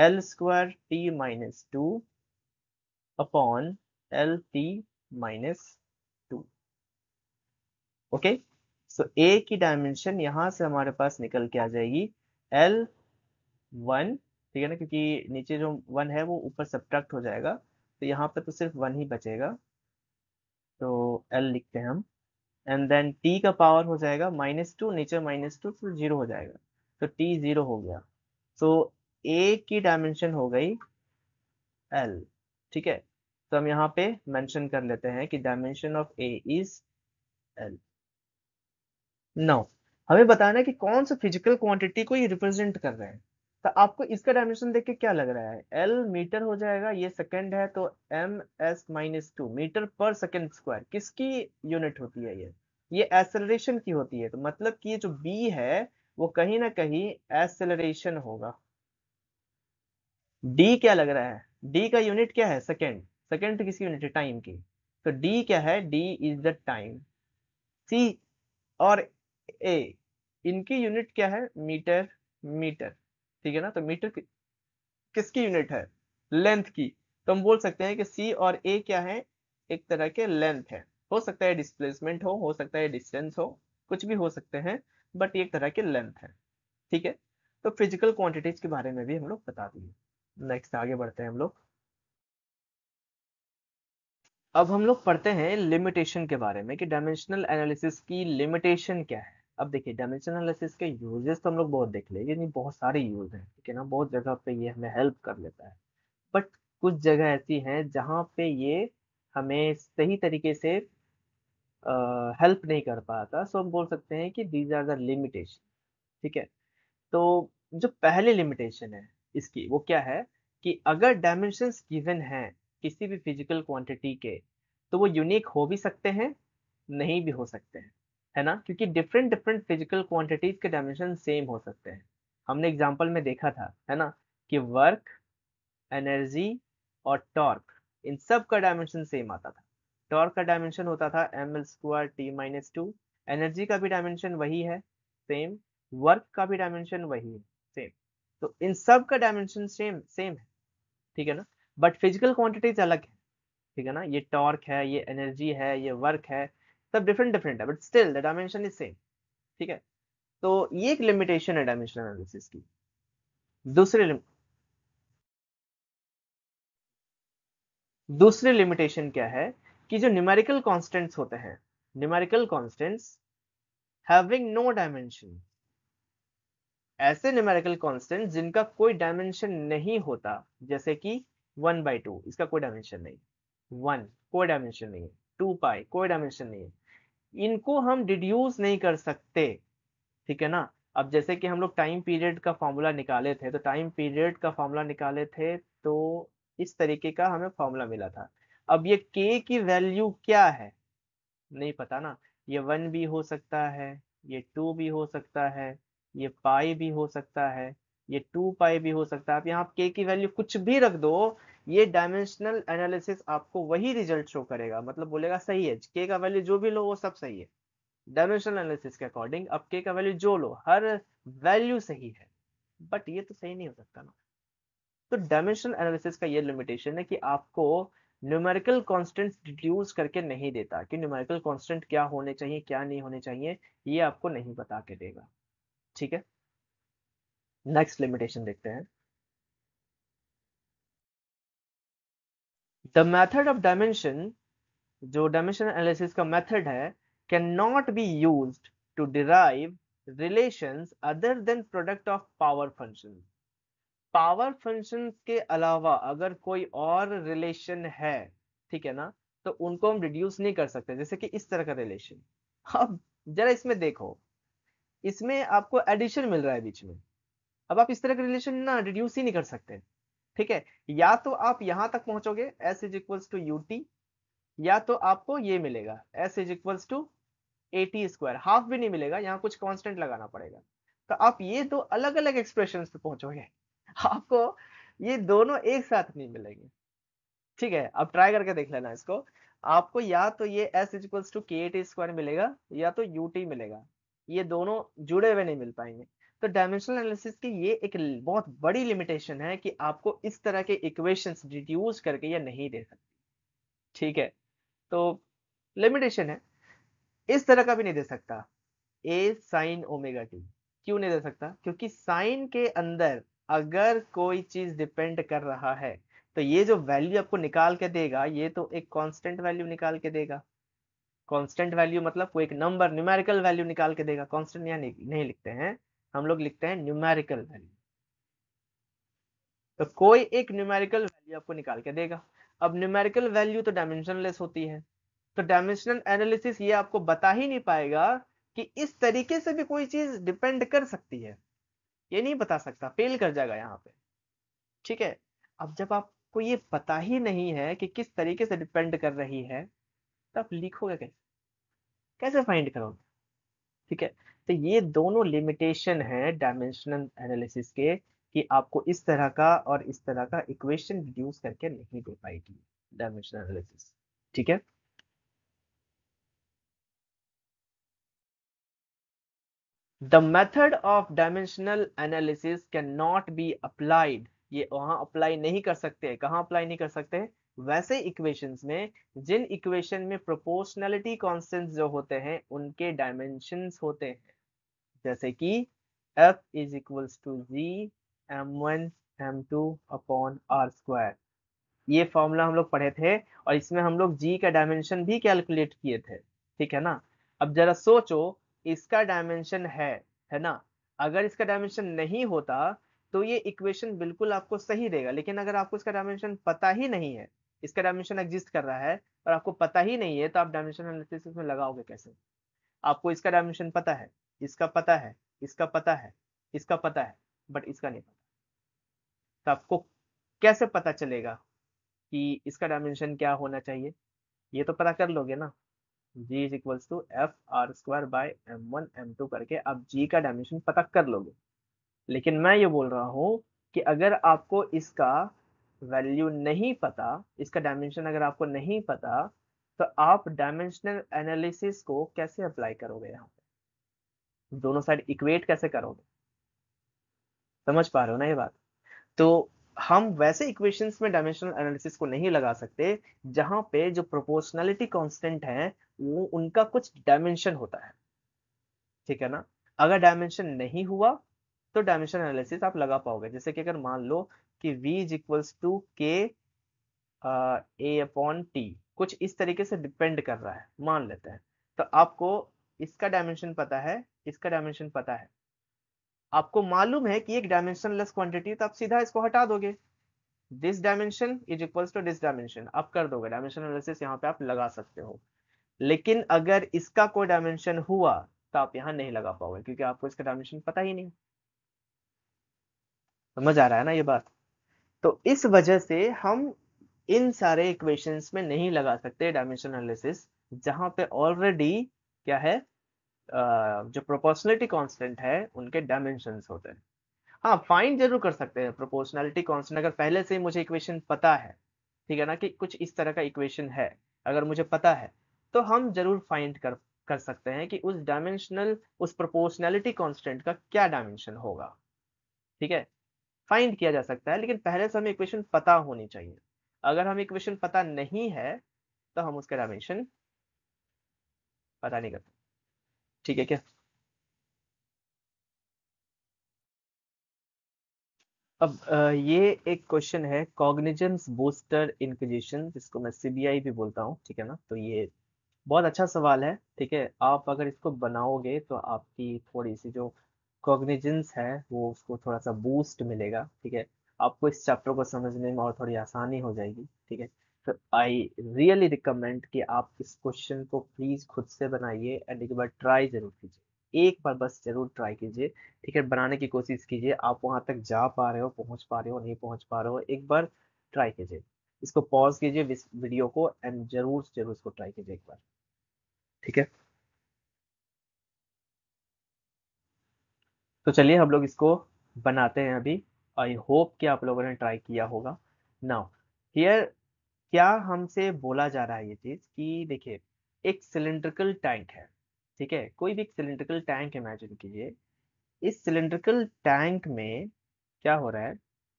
L square T minus two upon L T minus two okay so A की डायमेंशन यहां से हमारे पास निकल के आ जाएगी एल वन ठीक है ना क्योंकि नीचे जो वन है वो ऊपर सब्ट्रैक्ट हो जाएगा तो यहाँ पे तो सिर्फ वन ही बचेगा तो एल लिखते हैं हम एंड देन टी का पावर हो जाएगा माइनस टू नीचे माइनस टू तो जीरो हो जाएगा तो टी जीरो हो गया so, ए की डायमेंशन हो गई एल ठीक है तो हम यहाँ पे मेंशन कर लेते हैं कि dimension of A is L now हमें बताना है कि कौन सा फिजिकल क्वांटिटी को ये रिप्रेजेंट कर रहे हैं तो आपको इसका डायमेंशन देख के क्या लग रहा है एल मीटर हो जाएगा ये सेकंड है तो M S minus two metre पर सेकेंड स्क्वायर किसकी यूनिट होती है ये ये एसेलरेशन की होती है तो मतलब कि ये जो बी है वो कहीं ना कहीं एसेलरेशन होगा डी क्या लग रहा है डी का यूनिट क्या है सेकेंड सेकेंड किसकी यूनिट है टाइम की तो डी क्या है D is the time C और ए इनकी यूनिट क्या है मीटर मीटर ठीक है ना तो मीटर कि, किसकी यूनिट है लेंथ की तो हम बोल सकते हैं कि सी और ए क्या है एक तरह के लेंथ है हो सकता है डिस्प्लेसमेंट हो हो सकता है डिस्टेंस हो कुछ भी हो सकते हैं बट एक तरह के लेंथ है ठीक है तो फिजिकल क्वांटिटीज के बारे में भी हम लोग बता दिए नेक्स्ट आगे बढ़ते हैं हम लोग अब हम लोग पढ़ते हैं लिमिटेशन के बारे में कि डायमेंशनल एनालिसिस की लिमिटेशन क्या है अब देखिए डायमेंशनल एनालिसिस के यूजेस तो हम लोग बहुत देख लेंगे यानी बहुत सारे यूज हैं ठीक है ना बहुत जगह पे ये हमें हेल्प कर लेता है बट कुछ जगह ऐसी हैं जहाँ पे ये हमें सही तरीके से हेल्प uh, नहीं कर पाता सो हम बोल सकते हैं कि दीज आर द लिमिटेशन ठीक है तो जो पहले लिमिटेशन है इसकी वो क्या है कि अगर डायमेंशन गिवन है किसी भी फिजिकल क्वांटिटी के तो वो यूनिक हो भी सकते हैं नहीं भी हो सकते हैं है ना क्योंकि डिफरेंट डिफरेंट फिजिकल क्वांटिटीज के डायमेंशन सेम हो सकते हैं हमने एग्जाम्पल में देखा था है ना कि वर्क एनर्जी और टॉर्क इन सब का डायमेंशन सेम आता था टॉर्क का डायमेंशन होता था M L square T minus two energy का भी डायमेंशन वही है सेम वर्क का भी डायमेंशन वही है सेम तो इन सब का डायमेंशन सेम सेम है ठीक है ना बट फिजिकल क्वांटिटीज अलग है ठीक है ना ये टॉर्क है ये एनर्जी है ये वर्क है सब डिफरेंट डिफरेंट है but still the dimension is same ठीक है तो ये एक लिमिटेशन है डायमेंशन एनालिसिस की दूसरी दूसरे लिमिटेशन क्या है कि जो न्यूमेरिकल कांस्टेंट्स होते हैं numerical constants having no dimension ऐसे न्यूमेरिकल कॉन्स्टेंट जिनका कोई डायमेंशन नहीं होता जैसे कि वन बाई टू इसका कोई डायमेंशन नहीं वन कोई डायमेंशन नहीं है टू पाई कोई डायमेंशन नहीं है इनको हम डिड्यूस नहीं कर सकते ठीक है ना अब जैसे कि हम लोग टाइम पीरियड का फॉर्मूला निकाले थे तो टाइम पीरियड का फॉर्मूला निकाले थे तो इस तरीके का हमें फॉर्मूला मिला था अब ये के की वैल्यू क्या है नहीं पता ना ये वन भी हो सकता है ये टू भी हो सकता है ये पाई भी हो सकता है ये टू पाई भी हो सकता है आप यहाँ के की वैल्यू कुछ भी रख दो ये डायमेंशनल एनालिसिस आपको वही रिजल्ट शो करेगा मतलब बोलेगा सही है के का वैल्यू जो भी लो वो सब सही है डायमेंशनल एनालिसिस के अकॉर्डिंग अब के का वैल्यू जो लो हर वैल्यू सही है बट ये तो सही नहीं हो सकता ना तो डायमेंशनल एनालिसिस का ये लिमिटेशन है कि आपको न्यूमेरिकल कॉन्स्टेंट डिड्यूस करके नहीं देता कि न्यूमेरिकल कॉन्स्टेंट क्या होने चाहिए क्या नहीं होने चाहिए ये आपको नहीं बता के देगा ठीक है नेक्स्ट लिमिटेशन देखते हैं द मैथड ऑफ डायमेंशन जो डायमेंशन एनालिसिस का मैथड है can not be use to derive relation other than product of power function power function के अलावा अगर कोई और रिलेशन है ठीक है ना तो उनको हम रिड्यूस नहीं कर सकते जैसे कि इस तरह का रिलेशन अब जरा इसमें देखो इसमें आपको एडिशन मिल रहा है बीच में अब आप इस तरह का रिलेशन ना रिड्यूस ही नहीं कर सकते ठीक है या तो आप यहां तक पहुंचोगे S is equals to U T या तो आपको ये मिलेगा S is equals to A T square half भी नहीं मिलेगा यहाँ कुछ कॉन्स्टेंट लगाना पड़ेगा तो आप ये दो अलग अलग एक्सप्रेशन पे पहुंचोगे आपको ये दोनों एक साथ नहीं मिलेंगे ठीक है अब ट्राई करके देख लेना इसको आपको या तो ये S is equals to K T square मिलेगा या तो यू टी मिलेगा ये दोनों जुड़े हुए नहीं मिल पाएंगे तो डायमेंशनल एनालिसिस की ये एक बहुत बड़ी लिमिटेशन है कि आपको इस तरह के इक्वेशंस डिड्यूस करके ये नहीं दे सकते ठीक है तो लिमिटेशन है इस तरह का भी नहीं दे सकता ए साइन ओमेगा टी क्यों नहीं दे सकता क्योंकि साइन के अंदर अगर कोई चीज डिपेंड कर रहा है तो ये जो वैल्यू आपको निकाल के देगा ये तो एक कांस्टेंट वैल्यू निकाल के देगा कांस्टेंट वैल्यू मतलब वो एक नंबर न्यूमेरिकल वैल्यू निकाल के देगा कांस्टेंट यहाँ नहीं लिखते हैं हम लोग लिखते हैं न्यूमेरिकल वैल्यू तो कोई एक न्यूमेरिकल वैल्यू आपको निकाल के देगा अब न्यूमेरिकल वैल्यू तो डायमेंशनलेस होती है तो डायमेंशनल एनालिसिस ये आपको बता ही नहीं पाएगा कि इस तरीके से भी कोई चीज डिपेंड कर सकती है ये नहीं बता सकता फेल कर जाएगा यहाँ पे ठीक है अब जब आपको ये पता ही नहीं है कि किस तरीके से डिपेंड कर रही है तब लिखोगे कैसे कैसे फाइंड करोगे ठीक है तो ये दोनों लिमिटेशन है डायमेंशनल एनालिसिस के कि आपको इस तरह का और इस तरह का इक्वेशन डिड्यूस करके नहीं दे पाएगी डायमेंशनल एनालिसिस ठीक है the method of dimensional analysis can not be applied ये वहां अप्लाई नहीं कर सकते कहां अप्लाई नहीं कर सकते वैसे इक्वेशंस में जिन इक्वेशन में प्रोपोर्शनलिटी कॉन्स्टेंट जो होते हैं उनके डायमेंशंस होते हैं जैसे कि F is equals to G M one M two upon R square ये फॉर्मूला हम लोग पढ़े थे और इसमें हम लोग जी का डायमेंशन भी कैलकुलेट किए थे ठीक है ना अब जरा सोचो इसका डायमेंशन है है ना अगर इसका डायमेंशन नहीं होता तो ये इक्वेशन बिल्कुल आपको सही देगा लेकिन अगर आपको इसका डायमेंशन पता ही नहीं है इसका डायमेंशन एग्जिस्ट कर रहा है और आपको पता ही नहीं है तो आप डायमेंशन एनालिसिस में लगाओगे कैसे आपको इसका डायमेंशन पता है इसका पता है इसका पता है इसका पता है बट इसका नहीं पता तो आपको कैसे पता चलेगा कि इसका डायमेंशन क्या होना चाहिए ये तो पता कर लोगे ना g is equals to F R square by M one M two करके आप g का डायमेंशन पता कर लोगे लेकिन मैं ये बोल रहा हूं कि अगर आपको इसका वैल्यू नहीं पता इसका डायमेंशन अगर आपको नहीं पता तो आप डायमेंशनल एनालिसिस को कैसे अप्लाई करोगे यहाँ दोनों साइड इक्वेट कैसे करोगे समझ पा रहे हो ना ये बात तो हम वैसे इक्वेशंस में डायमेंशनल एनालिसिस को नहीं लगा सकते जहां पे जो प्रोपोर्शनैलिटी कांस्टेंट है वो उनका कुछ डायमेंशन होता है ठीक है ना अगर डायमेंशन नहीं हुआ तो डायमेंशन एनालिसिस आप लगा पाओगे जैसे कि अगर मान लो कि v इज इक्वल्स टू के ए अपॉन टी कुछ इस तरीके से डिपेंड कर रहा है मान लेते हैं तो आपको इसका डायमेंशन पता है इसका डायमेंशन पता है आपको मालूम है कि एक लेस क्वान्टिटी तो आप सीधा इसको हटा दोगे this dimension is equals to this dimension आप कर दोगे डायमेंशन एनालिसिस यहाँ पे आप लगा सकते हो लेकिन अगर इसका कोई डायमेंशन हुआ तो आप यहाँ नहीं लगा पाओगे क्योंकि आपको इसका डायमेंशन पता ही नहीं समझ आ रहा है ना ये बात तो इस वजह से हम इन सारे इक्वेशंस में नहीं लगा सकते डायमेंशन एनालिसिस जहां पे ऑलरेडी क्या है जो प्रोपोर्शनलिटी कांस्टेंट है उनके डायमेंशन होते हैं हाँ फाइंड जरूर कर सकते हैं प्रोपोर्शनलिटी कांस्टेंट अगर पहले से मुझे इक्वेशन पता है ठीक है ना कि कुछ इस तरह का इक्वेशन है अगर मुझे पता है तो हम जरूर फाइंड कर कर सकते हैं कि उस डायमेंशनल उस प्रोपोर्शनैलिटी कांस्टेंट का क्या डायमेंशन होगा ठीक है फाइंड किया जा सकता है लेकिन पहले से हमें इक्वेशन पता होनी चाहिए अगर हम इक्वेशन पता नहीं है तो हम उसका डायमेंशन पता नहीं करते ठीक है क्या अब ये एक क्वेश्चन है कॉग्निजेंस बूस्टर इनक्विजिशन जिसको मैं सीबीआई भी बोलता हूँ ठीक है ना तो ये बहुत अच्छा सवाल है ठीक है आप अगर इसको बनाओगे तो आपकी थोड़ी सी जो कॉग्निजेंस है वो उसको थोड़ा सा बूस्ट मिलेगा ठीक है आपको इस चैप्टर को समझने में और थोड़ी आसानी हो जाएगी ठीक है आई रियली रिकमेंड कि आप इस क्वेश्चन को प्लीज़ खुद से बनाइए एंड एक बार ट्राई ज़रूर कीजिए एक बार बस ज़रूर ट्राई कीजिए ठीक है बनाने की कोशिश कीजिए आप वहां तक जा पा रहे हो पहुंच पा रहे हो नहीं पहुंच पा रहे हो एक बार ट्राई कीजिए इसको पॉज कीजिए इस वीडियो को एंड ज़रूर ज़रूर इसको ट्राई कीजिए एक बार ठीक है तो चलिए हम लोग इसको बनाते हैं अभी आई होप कि आप लोगों ने ट्राई किया होगा नाउ हियर क्या हमसे बोला जा रहा है ये चीज कि देखिए एक सिलेंड्रिकल टैंक है ठीक है कोई भी एक सिलेंड्रिकल टैंक इमेजिन कीजिए इस सिलेंड्रिकल टैंक में क्या हो रहा है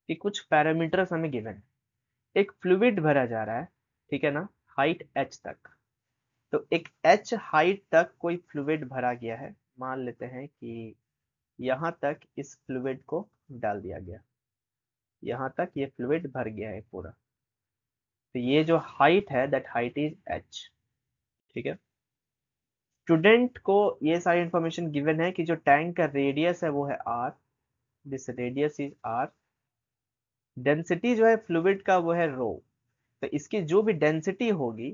कि कुछ पैरामीटर्स हमें गिवन है एक फ्लूड भरा जा रहा है ठीक है ना हाइट एच तक तो एक एच हाइट तक कोई फ्लूड भरा गया है मान लेते हैं कि यहाँ तक इस फ्लूड को डाल दिया गया यहाँ तक ये यह फ्लूड भर गया है पूरा तो ये जो हाइट है दैट हाइट इज एच ठीक है स्टूडेंट को ये सारी इंफॉर्मेशन गिवन है कि जो टैंक का रेडियस है वो है R this radius is R density जो है फ्लूड का वो है रो तो इसकी जो भी डेंसिटी होगी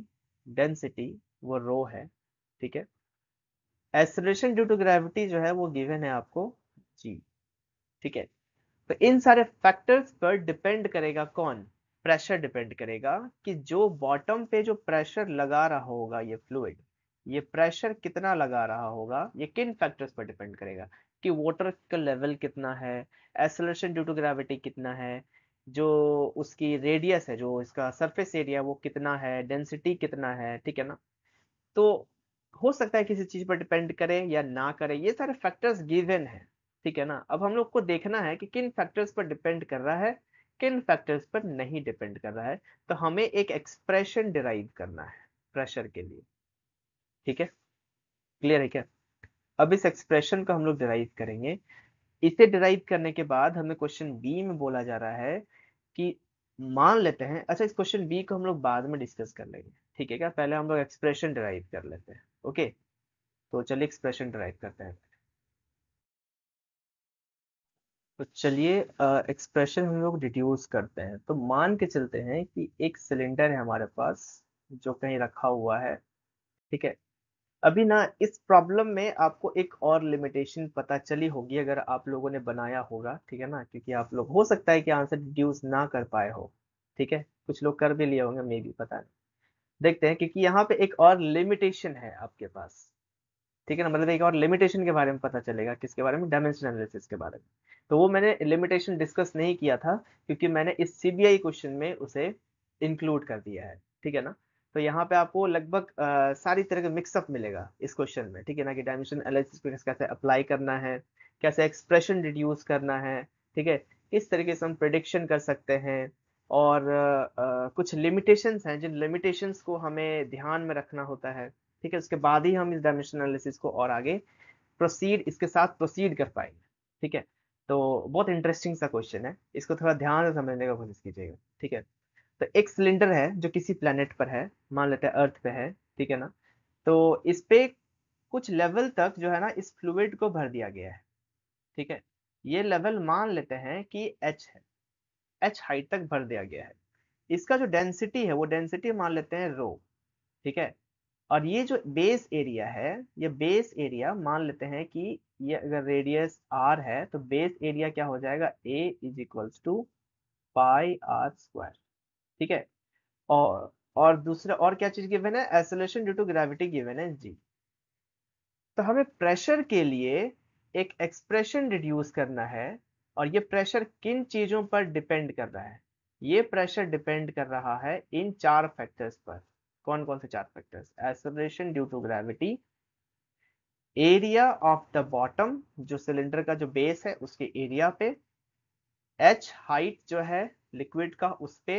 डेंसिटी वो रो है ठीक है एसोलेशन ड्यू टू ग्रेविटी जो है वो गिवन है आपको जी ठीक है तो इन सारे फैक्टर्स पर डिपेंड करेगा कौन प्रेशर डिपेंड करेगा कि जो बॉटम पे जो प्रेशर लगा रहा होगा ये फ्लूड ये प्रेशर कितना लगा रहा होगा ये किन फैक्टर्स पर डिपेंड करेगा कि वाटर का लेवल कितना है एसोलेशन ड्यू टू ग्रेविटी कितना है जो उसकी रेडियस है जो इसका सरफेस एरिया वो कितना है डेंसिटी कितना है ठीक है ना तो हो सकता है किसी चीज़ पर डिपेंड करे या ना करे ये सारे फैक्टर्स गिवन है ठीक है ना अब हम लोग को देखना है कि किन फैक्टर्स पर डिपेंड कर रहा है किन फैक्टर्स पर नहीं डिपेंड कर रहा है तो हमें एक एक्सप्रेशन डिराइव करना है प्रेशर के लिए ठीक है क्लियर है क्या अब इस एक्सप्रेशन को हम लोग डिराइव करेंगे इसे डिराइव करने के बाद हमें क्वेश्चन बी में बोला जा रहा है कि मान लेते हैं अच्छा इस क्वेश्चन बी को हम लोग बाद में डिस्कस कर लेंगे ठीक है क्या पहले हम लोग एक्सप्रेशन डिराइव कर लेते हैं ओके तो चलिए एक्सप्रेशन डिराइव करते हैं तो चलिए एक्सप्रेशन हम लोग डिड्यूस करते हैं तो मान के चलते हैं कि एक सिलेंडर है हमारे पास जो कहीं रखा हुआ है ठीक है अभी ना इस प्रॉब्लम में आपको एक और लिमिटेशन पता चली होगी अगर आप लोगों ने बनाया होगा ठीक है ना क्योंकि आप लोग हो सकता है कि आंसर डिड्यूस ना कर पाए हो ठीक है कुछ लोग कर भी लिए होंगे मे भी पता नहीं देखते हैं क्योंकि यहाँ पे एक और लिमिटेशन है आपके पास ठीक है ना मतलब एक और लिमिटेशन के बारे में पता चलेगा किसके बारे में डायमेंशन एनालिसिस के बारे में तो वो मैंने लिमिटेशन डिस्कस नहीं किया था क्योंकि मैंने इस सीबीआई क्वेश्चन में उसे इंक्लूड कर दिया है ठीक है ना तो यहाँ पे आपको लगभग सारी तरह का मिक्सअप मिलेगा इस क्वेश्चन में ठीक है ना कि डायमेंशन एनालिसिस कैसे अप्लाई करना है कैसे एक्सप्रेशन रिड्यूस करना है ठीक है किस तरीके से हम प्रडिक्शन कर सकते हैं और आ, कुछ लिमिटेशंस हैं जिन लिमिटेशंस को हमें ध्यान में रखना होता है ठीक है उसके बाद ही हम इस डायमेंशन एनालिसिस को और आगे प्रोसीड इसके साथ प्रोसीड कर पाएंगे ठीक है तो बहुत इंटरेस्टिंग सा क्वेश्चन है इसको थोड़ा ध्यान से समझने का कोशिश कीजिएगा ठीक है तो एक सिलेंडर है जो किसी प्लेनेट पर है मान लेते हैं अर्थ पे है ठीक है ना तो इस पे कुछ लेवल तक जो है ना इस फ्लूड को भर दिया गया है ठीक है ये लेवल मान लेते हैं कि एच है एच हाइट तक भर दिया गया है इसका जो डेंसिटी है वो डेंसिटी मान लेते हैं रो ठीक है और ये जो बेस एरिया है ये बेस एरिया मान लेते हैं कि ये अगर रेडियस आर है तो बेस एरिया क्या हो जाएगा A is equals to pi R square ठीक है और और दूसरा और क्या चीज गिवन है acceleration due to gravity given है जी तो हमें प्रेशर के लिए एक एक्सप्रेशन रिड्यूस करना है और ये प्रेशर किन चीजों पर डिपेंड कर रहा है ये प्रेशर डिपेंड कर रहा है इन चार फैक्टर्स पर कौन कौन से चार factors acceleration due to gravity area of the bottom जो सिलेंडर का जो बेस है उसके एरिया पे एच हाइट जो है लिक्विड का उस पे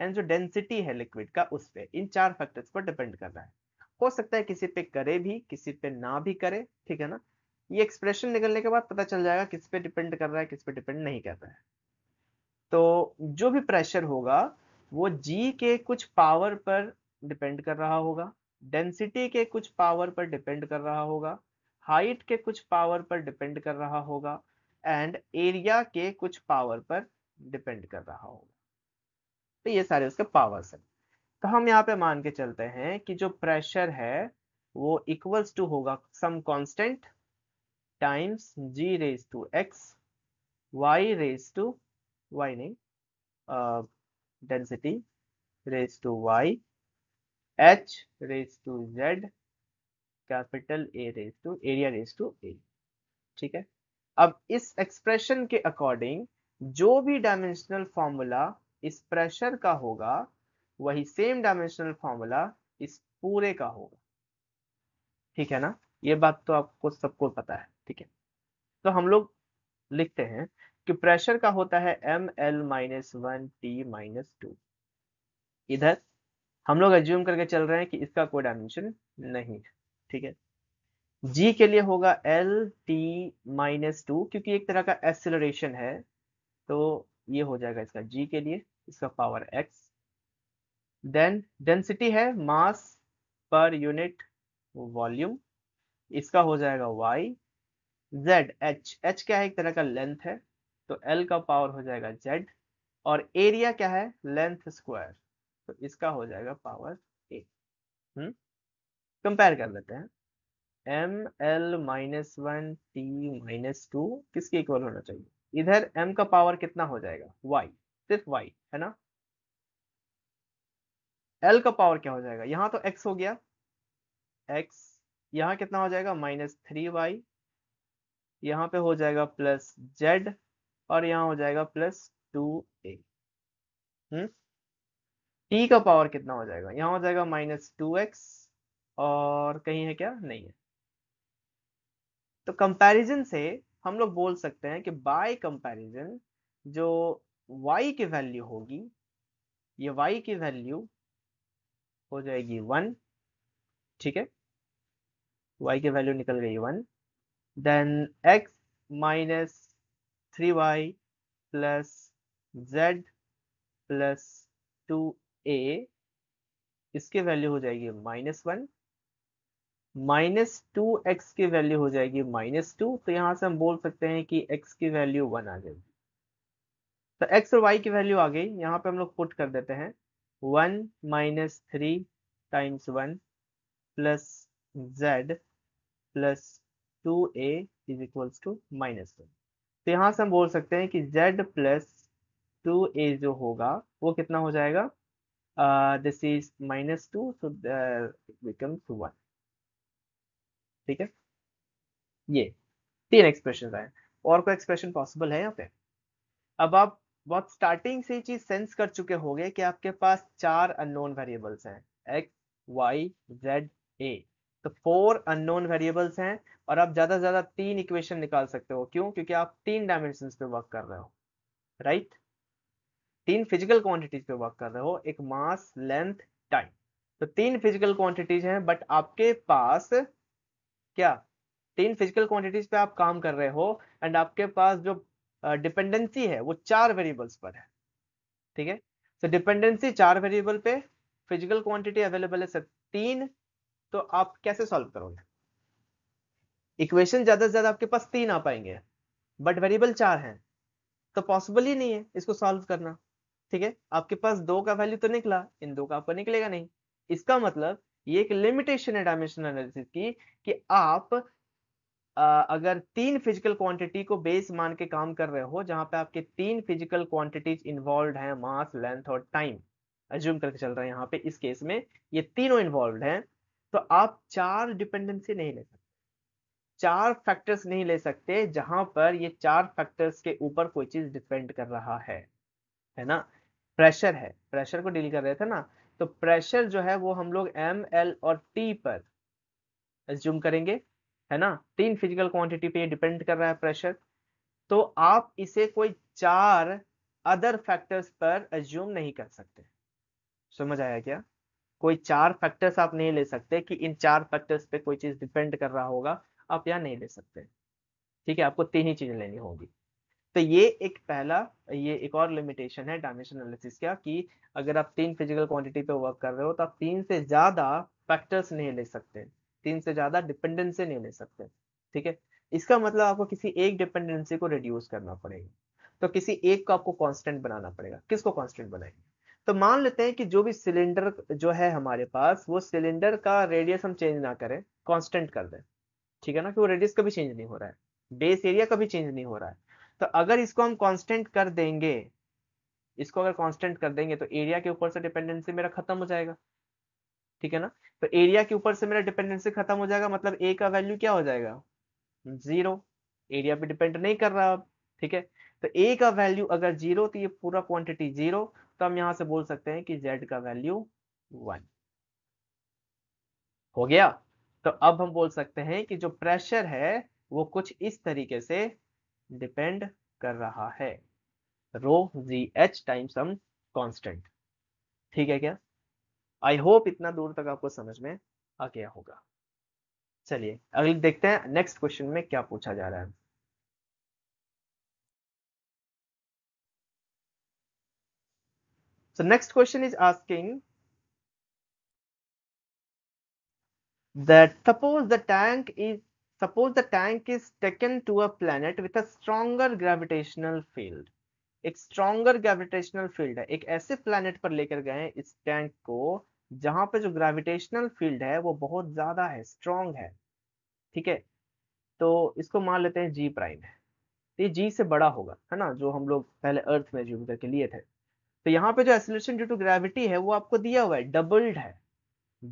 एंड जो डेंसिटी है लिक्विड का उस पे इन चार फैक्टर्स पर डिपेंड कर रहा है हो सकता है किसी पे करे भी किसी पे ना भी करे ठीक है ना ये एक्सप्रेशन निकलने के बाद पता चल जाएगा किस पे डिपेंड कर रहा है किस पे डिपेंड नहीं कर रहा है तो जो भी प्रेशर होगा वो जी के कुछ पावर पर डिपेंड कर रहा होगा डेंसिटी के कुछ पावर पर डिपेंड कर रहा होगा हाइट के कुछ पावर पर डिपेंड कर रहा होगा एंड एरिया के कुछ पावर पर डिपेंड कर रहा होगा तो ये सारे उसके पावर्स हैं तो हम यहाँ पे मान के चलते हैं कि जो प्रेशर है वो इक्वल्स टू होगा some constant times G raise to X Y raise to Y नहीं density raise to Y H raise to Z capital A raise to area raise to A ठीक है अब इस एक्सप्रेशन के according जो भी dimensional formula इस pressure का होगा वही सेम डायमेंशनल फॉर्मूला इस पूरे का होगा ठीक है ना ये बात तो आपको सबको पता है ठीक है तो हम लोग लिखते हैं कि प्रेशर का होता है M L minus one T minus two इधर हम लोग एज्यूम करके चल रहे हैं कि इसका कोई डायमेंशन नहीं है ठीक है जी के लिए होगा एल टी माइनस टू क्योंकि एक तरह का एक्सिलेशन है तो ये हो जाएगा इसका G के लिए इसका पावर x देन डेंसिटी है मास पर यूनिट वॉल्यूम इसका हो जाएगा वाई जेड एच एच क्या है एक तरह का लेंथ है तो एल का पावर हो जाएगा जेड और एरिया क्या है लेंथ स्क्वायर तो इसका हो जाएगा पावर ए हम्म कंपेयर कर लेते हैं M L minus one T minus two किसके इक्वल होना चाहिए इधर m का पावर कितना हो जाएगा y सिर्फ y है ना l का पावर क्या हो जाएगा यहाँ तो एक्स हो गया एक्स यहाँ कितना हो जाएगा माइनस थ्री वाई यहाँ पे हो जाएगा प्लस जेड और यहाँ हो जाएगा प्लस टू ए t का पावर कितना हो जाएगा यहाँ हो जाएगा माइनस टू एक्स और कहीं है क्या नहीं है तो कंपैरिजन से हम लोग बोल सकते हैं कि बाय कंपैरिजन जो y की वैल्यू होगी ये y की वैल्यू हो जाएगी वन ठीक है y की वैल्यू निकल गई one then x minus three Y plus Z plus two A इसकी वैल्यू हो जाएगी minus one minus two X की वैल्यू हो जाएगी माइनस टू तो यहाँ से हम बोल सकते हैं कि एक्स की वैल्यू वन आ जाएगी तो एक्स और वाई की वैल्यू आ गई यहाँ पे हम लोग पुट कर देते हैं one minus three times one plus Z plus two A is equals to minus one तो यहाँ से हम बोल सकते हैं कि जेड प्लस टू ए जो होगा वो कितना हो जाएगा this is minus two so becomes one ठीक है ये तीन एक्सप्रेशन आए और कोई एक्सप्रेशन पॉसिबल है यहाँ पे अब आप बहुत स्टार्टिंग से ही चीज सेंस कर चुके होंगे कि आपके पास चार अननोन वेरिएबल्स हैं x, y, z, a तो फोर अननोन वेरिएबल्स हैं और आप ज्यादा से ज्यादा तीन इक्वेशन निकाल सकते हो क्यों क्योंकि आप तीन डायमेंशन पे वर्क कर रहे हो राइट right? तीन फिजिकल क्वांटिटीज पे वर्क कर रहे हो एक मास लेंथ टाइम तो तीन फिजिकल क्वांटिटीज हैं बट आपके पास क्या तीन फिजिकल क्वांटिटीज पे आप काम कर रहे हो एंड आपके पास जो डिपेंडेंसी uh, है वो चार वेरिएबल्स पर है ठीक है सो डिपेंडेंसी चार वेरिएबल पे फिजिकल क्वांटिटी अवेलेबल है सर तीन तो आप कैसे सॉल्व करोगे इक्वेशन ज्यादा से ज्यादा आपके पास तीन आ पाएंगे बट वेरिएबल चार हैं तो पॉसिबल ही नहीं है इसको सॉल्व करना ठीक है आपके पास दो का वैल्यू तो निकला इन दो का आपको निकलेगा नहीं इसका मतलब ये एक लिमिटेशन है डायमेंशनल एनालिसिस की कि आप आ, अगर तीन फिजिकल क्वांटिटी को बेस मान के काम कर रहे हो जहां पे आपके तीन फिजिकल क्वांटिटीज इन्वॉल्व हैं मास लेंथ और टाइम एज्यूम करके चल रहा है यहाँ पे इस केस में ये तीनों इन्वॉल्व हैं तो आप चार डिपेंडेंसी नहीं ले सकते चार फैक्टर्स नहीं ले सकते जहां पर ये चार फैक्टर्स के ऊपर कोई चीज डिपेंड कर रहा है है ना प्रेशर है प्रेशर को डील कर रहे थे ना तो प्रेशर जो है वो हम लोग एम एल और टी पर एज्यूम करेंगे है ना तीन फिजिकल क्वांटिटी पे डिपेंड कर रहा है प्रेशर तो आप इसे कोई चार अदर फैक्टर्स पर एज्यूम नहीं कर सकते समझ आया क्या कोई चार फैक्टर्स आप नहीं ले सकते कि इन चार फैक्टर्स पे कोई चीज डिपेंड कर रहा होगा आप यहाँ नहीं ले सकते ठीक है आपको तीन ही चीजें लेनी होगी तो ये एक पहला ये एक और लिमिटेशन है डायमेंशन एनालिसिस का कि अगर आप तीन फिजिकल क्वांटिटी पे वर्क कर रहे हो तो आप तीन से ज्यादा फैक्टर्स नहीं ले सकते तीन से ज्यादा डिपेंडेंसी नहीं ले सकते ठीक है इसका मतलब आपको किसी एक डिपेंडेंसी को रिड्यूस करना पड़ेगा तो किसी एक को आपको कांस्टेंट बनाना पड़ेगा किसको कांस्टेंट बनाएंगे तो मान लेते हैं कि जो भी सिलेंडर जो है हमारे पास वो सिलेंडर का रेडियस हम चेंज ना करें कांस्टेंट कर दें ठीक है ना कि वो रेडियस कभी चेंज नहीं हो रहा है बेस एरिया कभी चेंज नहीं हो रहा है तो अगर इसको हम कांस्टेंट कर देंगे इसको अगर कांस्टेंट कर देंगे तो एरिया के ऊपर से डिपेंडेंसी मेरा खत्म हो जाएगा ठीक है ना तो एरिया के ऊपर से मेरा डिपेंडेंसी खत्म हो जाएगा मतलब ए का वैल्यू क्या हो जाएगा जीरो एरिया पे डिपेंड नहीं कर रहा अब ठीक है तो ए का वैल्यू अगर जीरो तो ये पूरा क्वांटिटी जीरो तो हम यहां से बोल सकते हैं कि जेड का वैल्यू वन हो गया तो अब हम बोल सकते हैं कि जो प्रेशर है वो कुछ इस तरीके से डिपेंड कर रहा है rho G H time some constant ठीक है क्या आई होप इतना दूर तक आपको समझ में आ गया होगा चलिए अगले देखते हैं नेक्स्ट क्वेश्चन में क्या पूछा जा रहा है next question is asking that suppose the tank is Suppose the tank is taken to a planet with a stronger gravitational field. एक स्ट्रॉन्गर ग्रेविटेशनल फील्ड है एक ऐसे planet पर लेकर गए इस टैंक को जहां पे जो ग्रेविटेशनल फील्ड है वो बहुत ज्यादा है strong है ठीक है तो इसको मान लेते हैं जी प्राइम है तो ये जी से बड़ा होगा है ना जो हम लोग पहले अर्थ में जूम करके लिए थे तो यहाँ पे जो एसोलेशन ड्यू टू ग्रेविटी है वो आपको दिया हुआ है डबल्ड है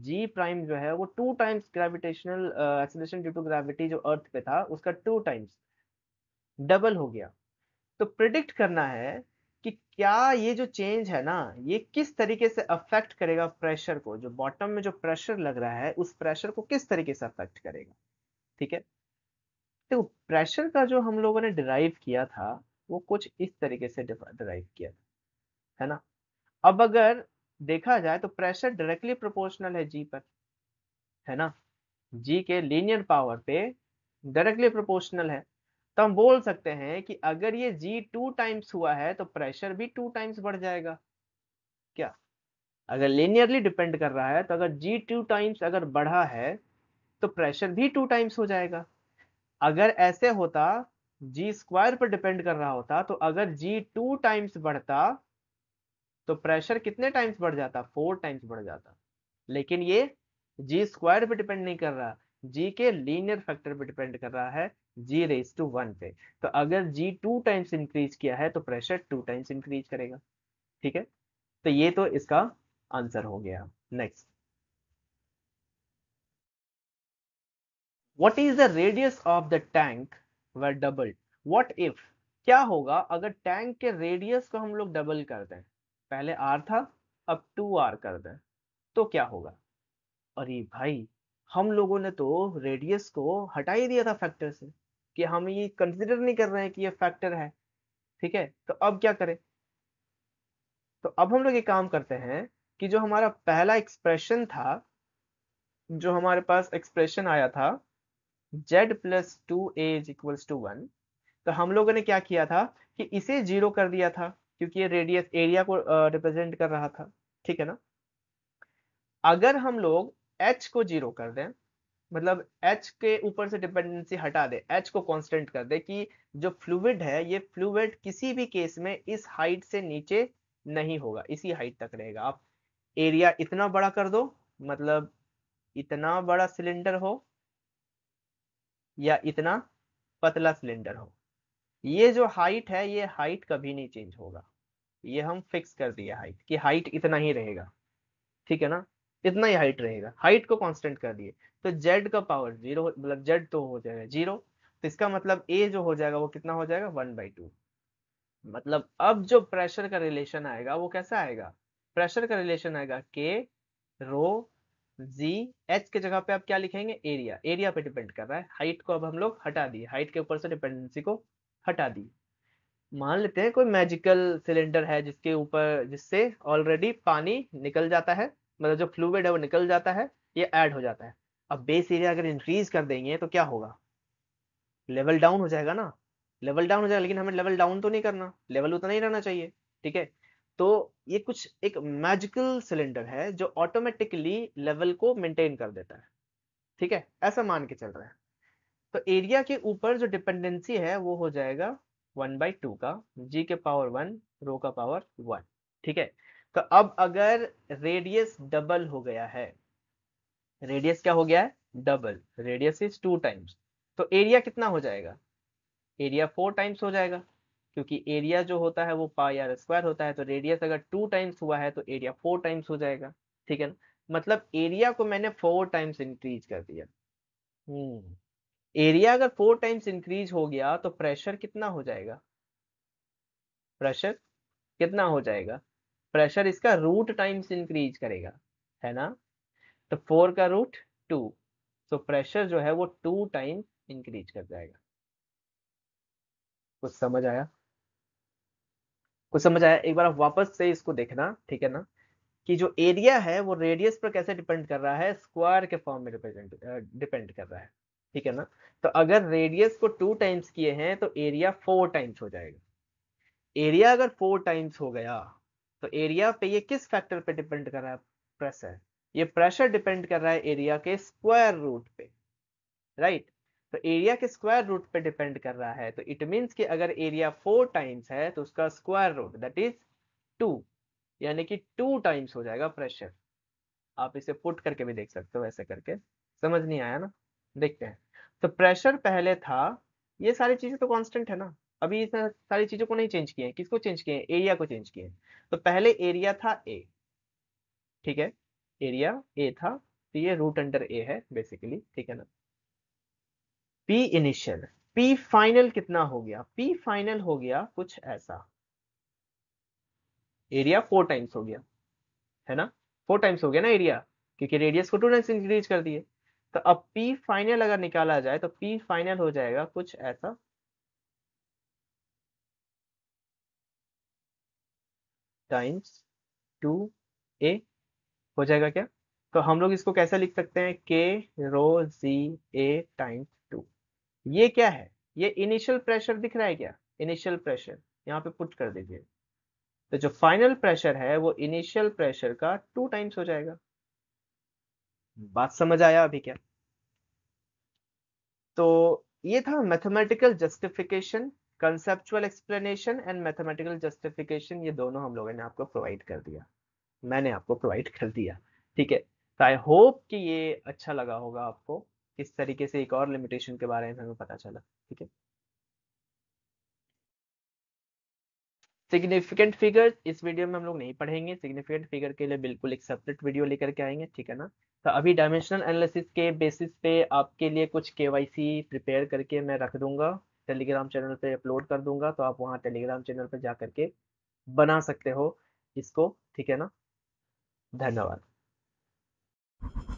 जी प्राइम जो है वो two times gravitational acceleration due to gravity जो अर्थ पे था उसका टू टाइम्स डबल हो गया तो प्रिडिक्ट करना है कि क्या ये जो चेंज है ना ये किस तरीके से अफेक्ट करेगा प्रेशर को जो बॉटम में जो प्रेशर लग रहा है उस प्रेशर को किस तरीके से अफेक्ट करेगा ठीक है तो प्रेशर का जो हम लोगों ने डिराइव किया था वो कुछ इस तरीके से डिराइव किया था है ना अब अगर देखा जाए तो प्रेशर डायरेक्टली प्रोपोर्शनल है जी पर है ना जी के लीनियर पावर पे डायरेक्टली प्रोपोर्शनल है तो हम बोल सकते हैं कि अगर ये जी टू टाइम्स हुआ है तो प्रेशर भी टू टाइम्स बढ़ जाएगा क्या अगर लीनियरली डिपेंड कर रहा है तो अगर जी टू टाइम्स अगर बढ़ा है तो प्रेशर भी टू टाइम्स हो जाएगा अगर ऐसे होता जी स्क्वायर पर डिपेंड कर रहा होता तो अगर जी टू टाइम्स बढ़ता तो प्रेशर कितने टाइम्स बढ़ जाता फोर टाइम्स बढ़ जाता लेकिन ये जी स्क्वायर पे डिपेंड नहीं कर रहा जी के लीनियर फैक्टर पे डिपेंड कर रहा है जी रेस टू वन पे तो अगर जी टू टाइम्स इंक्रीज किया है तो प्रेशर टू टाइम्स इंक्रीज करेगा ठीक है तो ये तो इसका आंसर हो गया next what is the radius of the tank were doubled what if क्या होगा अगर टैंक के रेडियस को हम लोग डबल कर दें पहले आर था अब टू आर कर दें तो क्या होगा अरे भाई हम लोगों ने तो रेडियस को हटा ही दिया था फैक्टर से कि हम ये कंसिडर नहीं कर रहे हैं कि ये फैक्टर है ठीक है तो अब क्या करें तो अब हम लोग ये काम करते हैं कि जो हमारा पहला एक्सप्रेशन था जो हमारे पास एक्सप्रेशन आया था Z plus two A equals to one तो हम लोगों ने क्या किया था कि इसे जीरो कर दिया था क्योंकि ये रेडियस एरिया को रिप्रेजेंट कर रहा था ठीक है ना अगर हम लोग एच को जीरो कर दें मतलब एच के ऊपर से डिपेंडेंसी हटा दे एच को कांस्टेंट कर दे कि जो फ्लूड है ये फ्लूड किसी भी केस में इस हाइट से नीचे नहीं होगा इसी हाइट तक रहेगा आप एरिया इतना बड़ा कर दो मतलब इतना बड़ा सिलेंडर हो या इतना पतला सिलेंडर हो ये जो हाइट है ये हाइट कभी नहीं चेंज होगा ये हम फिक्स कर दिया हाइट कि हाइट इतना ही रहेगा ठीक है ना इतना ही हाइट रहेगा हाइट को कांस्टेंट कर दिए तो जेड का पावर जीरो मतलब जेड तो हो जाएगा जीरो तो इसका मतलब ए जो हो जाएगा वो कितना हो जाएगा वन बाई टू मतलब अब जो प्रेशर का रिलेशन आएगा वो कैसा आएगा प्रेशर का रिलेशन आएगा के रो जी एच के जगह पे आप क्या लिखेंगे एरिया एरिया पे डिपेंड कर रहा है हाइट को अब हम लोग हटा दिए हाइट के ऊपर से डिपेंडेंसी को हटा दिए मान लेते हैं कोई मैजिकल सिलेंडर है जिसके ऊपर जिससे ऑलरेडी पानी निकल जाता है मतलब जो फ्लूड है वो निकल जाता है ये ऐड हो जाता है अब बेस एरिया अगर इंक्रीज कर देंगे तो क्या होगा लेवल डाउन हो जाएगा ना लेवल डाउन हो जाएगा लेकिन हमें लेवल डाउन तो नहीं करना लेवल उतना ही रहना चाहिए ठीक है तो ये कुछ एक मैजिकल सिलेंडर है जो ऑटोमेटिकली लेवल को मेंटेन कर देता है ठीक है ऐसा मान के चल रहा है तो एरिया के ऊपर जो डिपेंडेंसी है वो हो जाएगा वन बाई टू का जी के पावर वन रो का पावर वन ठीक है तो अब अगर रेडियस डबल हो गया है रेडियस क्या हो गया है double radius is two times तो एरिया कितना हो जाएगा एरिया फोर टाइम्स हो जाएगा क्योंकि एरिया जो होता है वो पाई आर स्क्वायर होता है तो रेडियस अगर टू टाइम्स हुआ है तो एरिया फोर टाइम्स हो जाएगा ठीक है ना मतलब एरिया को मैंने फोर टाइम्स इंक्रीज कर दिया हम्म एरिया अगर फोर टाइम्स इंक्रीज हो गया तो प्रेशर कितना हो जाएगा प्रेशर कितना हो जाएगा प्रेशर इसका रूट टाइम्स इंक्रीज करेगा है ना तो फोर का रूट टू तो प्रेशर जो है वो टू टाइम इंक्रीज कर जाएगा कुछ समझ आया कुछ समझ आया एक बार आप वापस से इसको देखना ठीक है ना कि जो एरिया है वो रेडियस पर कैसे डिपेंड कर रहा है स्क्वायर के फॉर्म में डिपेंड डिपेंड कर रहा है ठीक है ना तो अगर रेडियस को टू टाइम्स किए हैं तो एरिया फोर टाइम्स हो जाएगा एरिया अगर फोर टाइम्स हो गया तो एरिया पे ये किस फैक्टर पे डिपेंड कर रहा है प्रेशर ये प्रेशर डिपेंड कर रहा है एरिया के स्क्वायर रूट पे राइट तो एरिया के स्क्वायर रूट पे डिपेंड कर रहा है तो इट मीन्स कि अगर एरिया फोर टाइम्स है तो उसका square root that is two यानी कि टू टाइम्स हो जाएगा प्रेशर आप इसे पुट करके भी देख सकते हो ऐसे करके समझ नहीं आया ना देखते हैं तो प्रेशर पहले था ये सारी चीजें तो कांस्टेंट है ना अभी सारी चीजों को नहीं चेंज किए हैं किसको चेंज किए एरिया को चेंज किए तो पहले एरिया था ए ठीक है एरिया ए था तो ये रूट अंडर ए है बेसिकली ठीक है ना पी इनिशियल पी फाइनल कितना हो गया पी फाइनल हो गया कुछ ऐसा एरिया फोर टाइम्स हो गया है ना फोर टाइम्स हो गया ना एरिया क्योंकि रेडियस को टू टाइम्स इंक्रीज कर दिए तो अब पी फाइनल अगर निकाला जाए तो पी फाइनल हो जाएगा कुछ ऐसा टाइम्स टू ए हो जाएगा क्या तो हम लोग इसको कैसे लिख सकते हैं के रो जी ए टाइम्स टू ये क्या है ये इनिशियल प्रेशर दिख रहा है क्या इनिशियल प्रेशर यहाँ पे पुट कर दीजिए तो जो फाइनल प्रेशर है वो इनिशियल प्रेशर का टू टाइम्स हो जाएगा बात समझ आया अभी क्या तो ये था mathematical justification conceptual explanation and mathematical justification ये दोनों हम लोगों ने आपको प्रोवाइड कर दिया मैंने आपको प्रोवाइड कर दिया ठीक है तो आई होप कि ये अच्छा लगा होगा आपको किस तरीके से एक और लिमिटेशन के बारे में हमें पता चला ठीक है सिग्निफिकेंट फिगर्स इस वीडियो में हम लोग नहीं पढ़ेंगे सिग्निफिकेंट फिगर के लिए बिल्कुल एक सेपरेट वीडियो लेकर के आएंगे ठीक है ना तो अभी डायमेंशनल एनालिसिस के बेसिस पे आपके लिए कुछ के प्रिपेयर करके मैं रख दूंगा टेलीग्राम चैनल पे अपलोड कर दूंगा तो आप वहाँ टेलीग्राम चैनल पर जा करके बना सकते हो इसको ठीक है ना धन्यवाद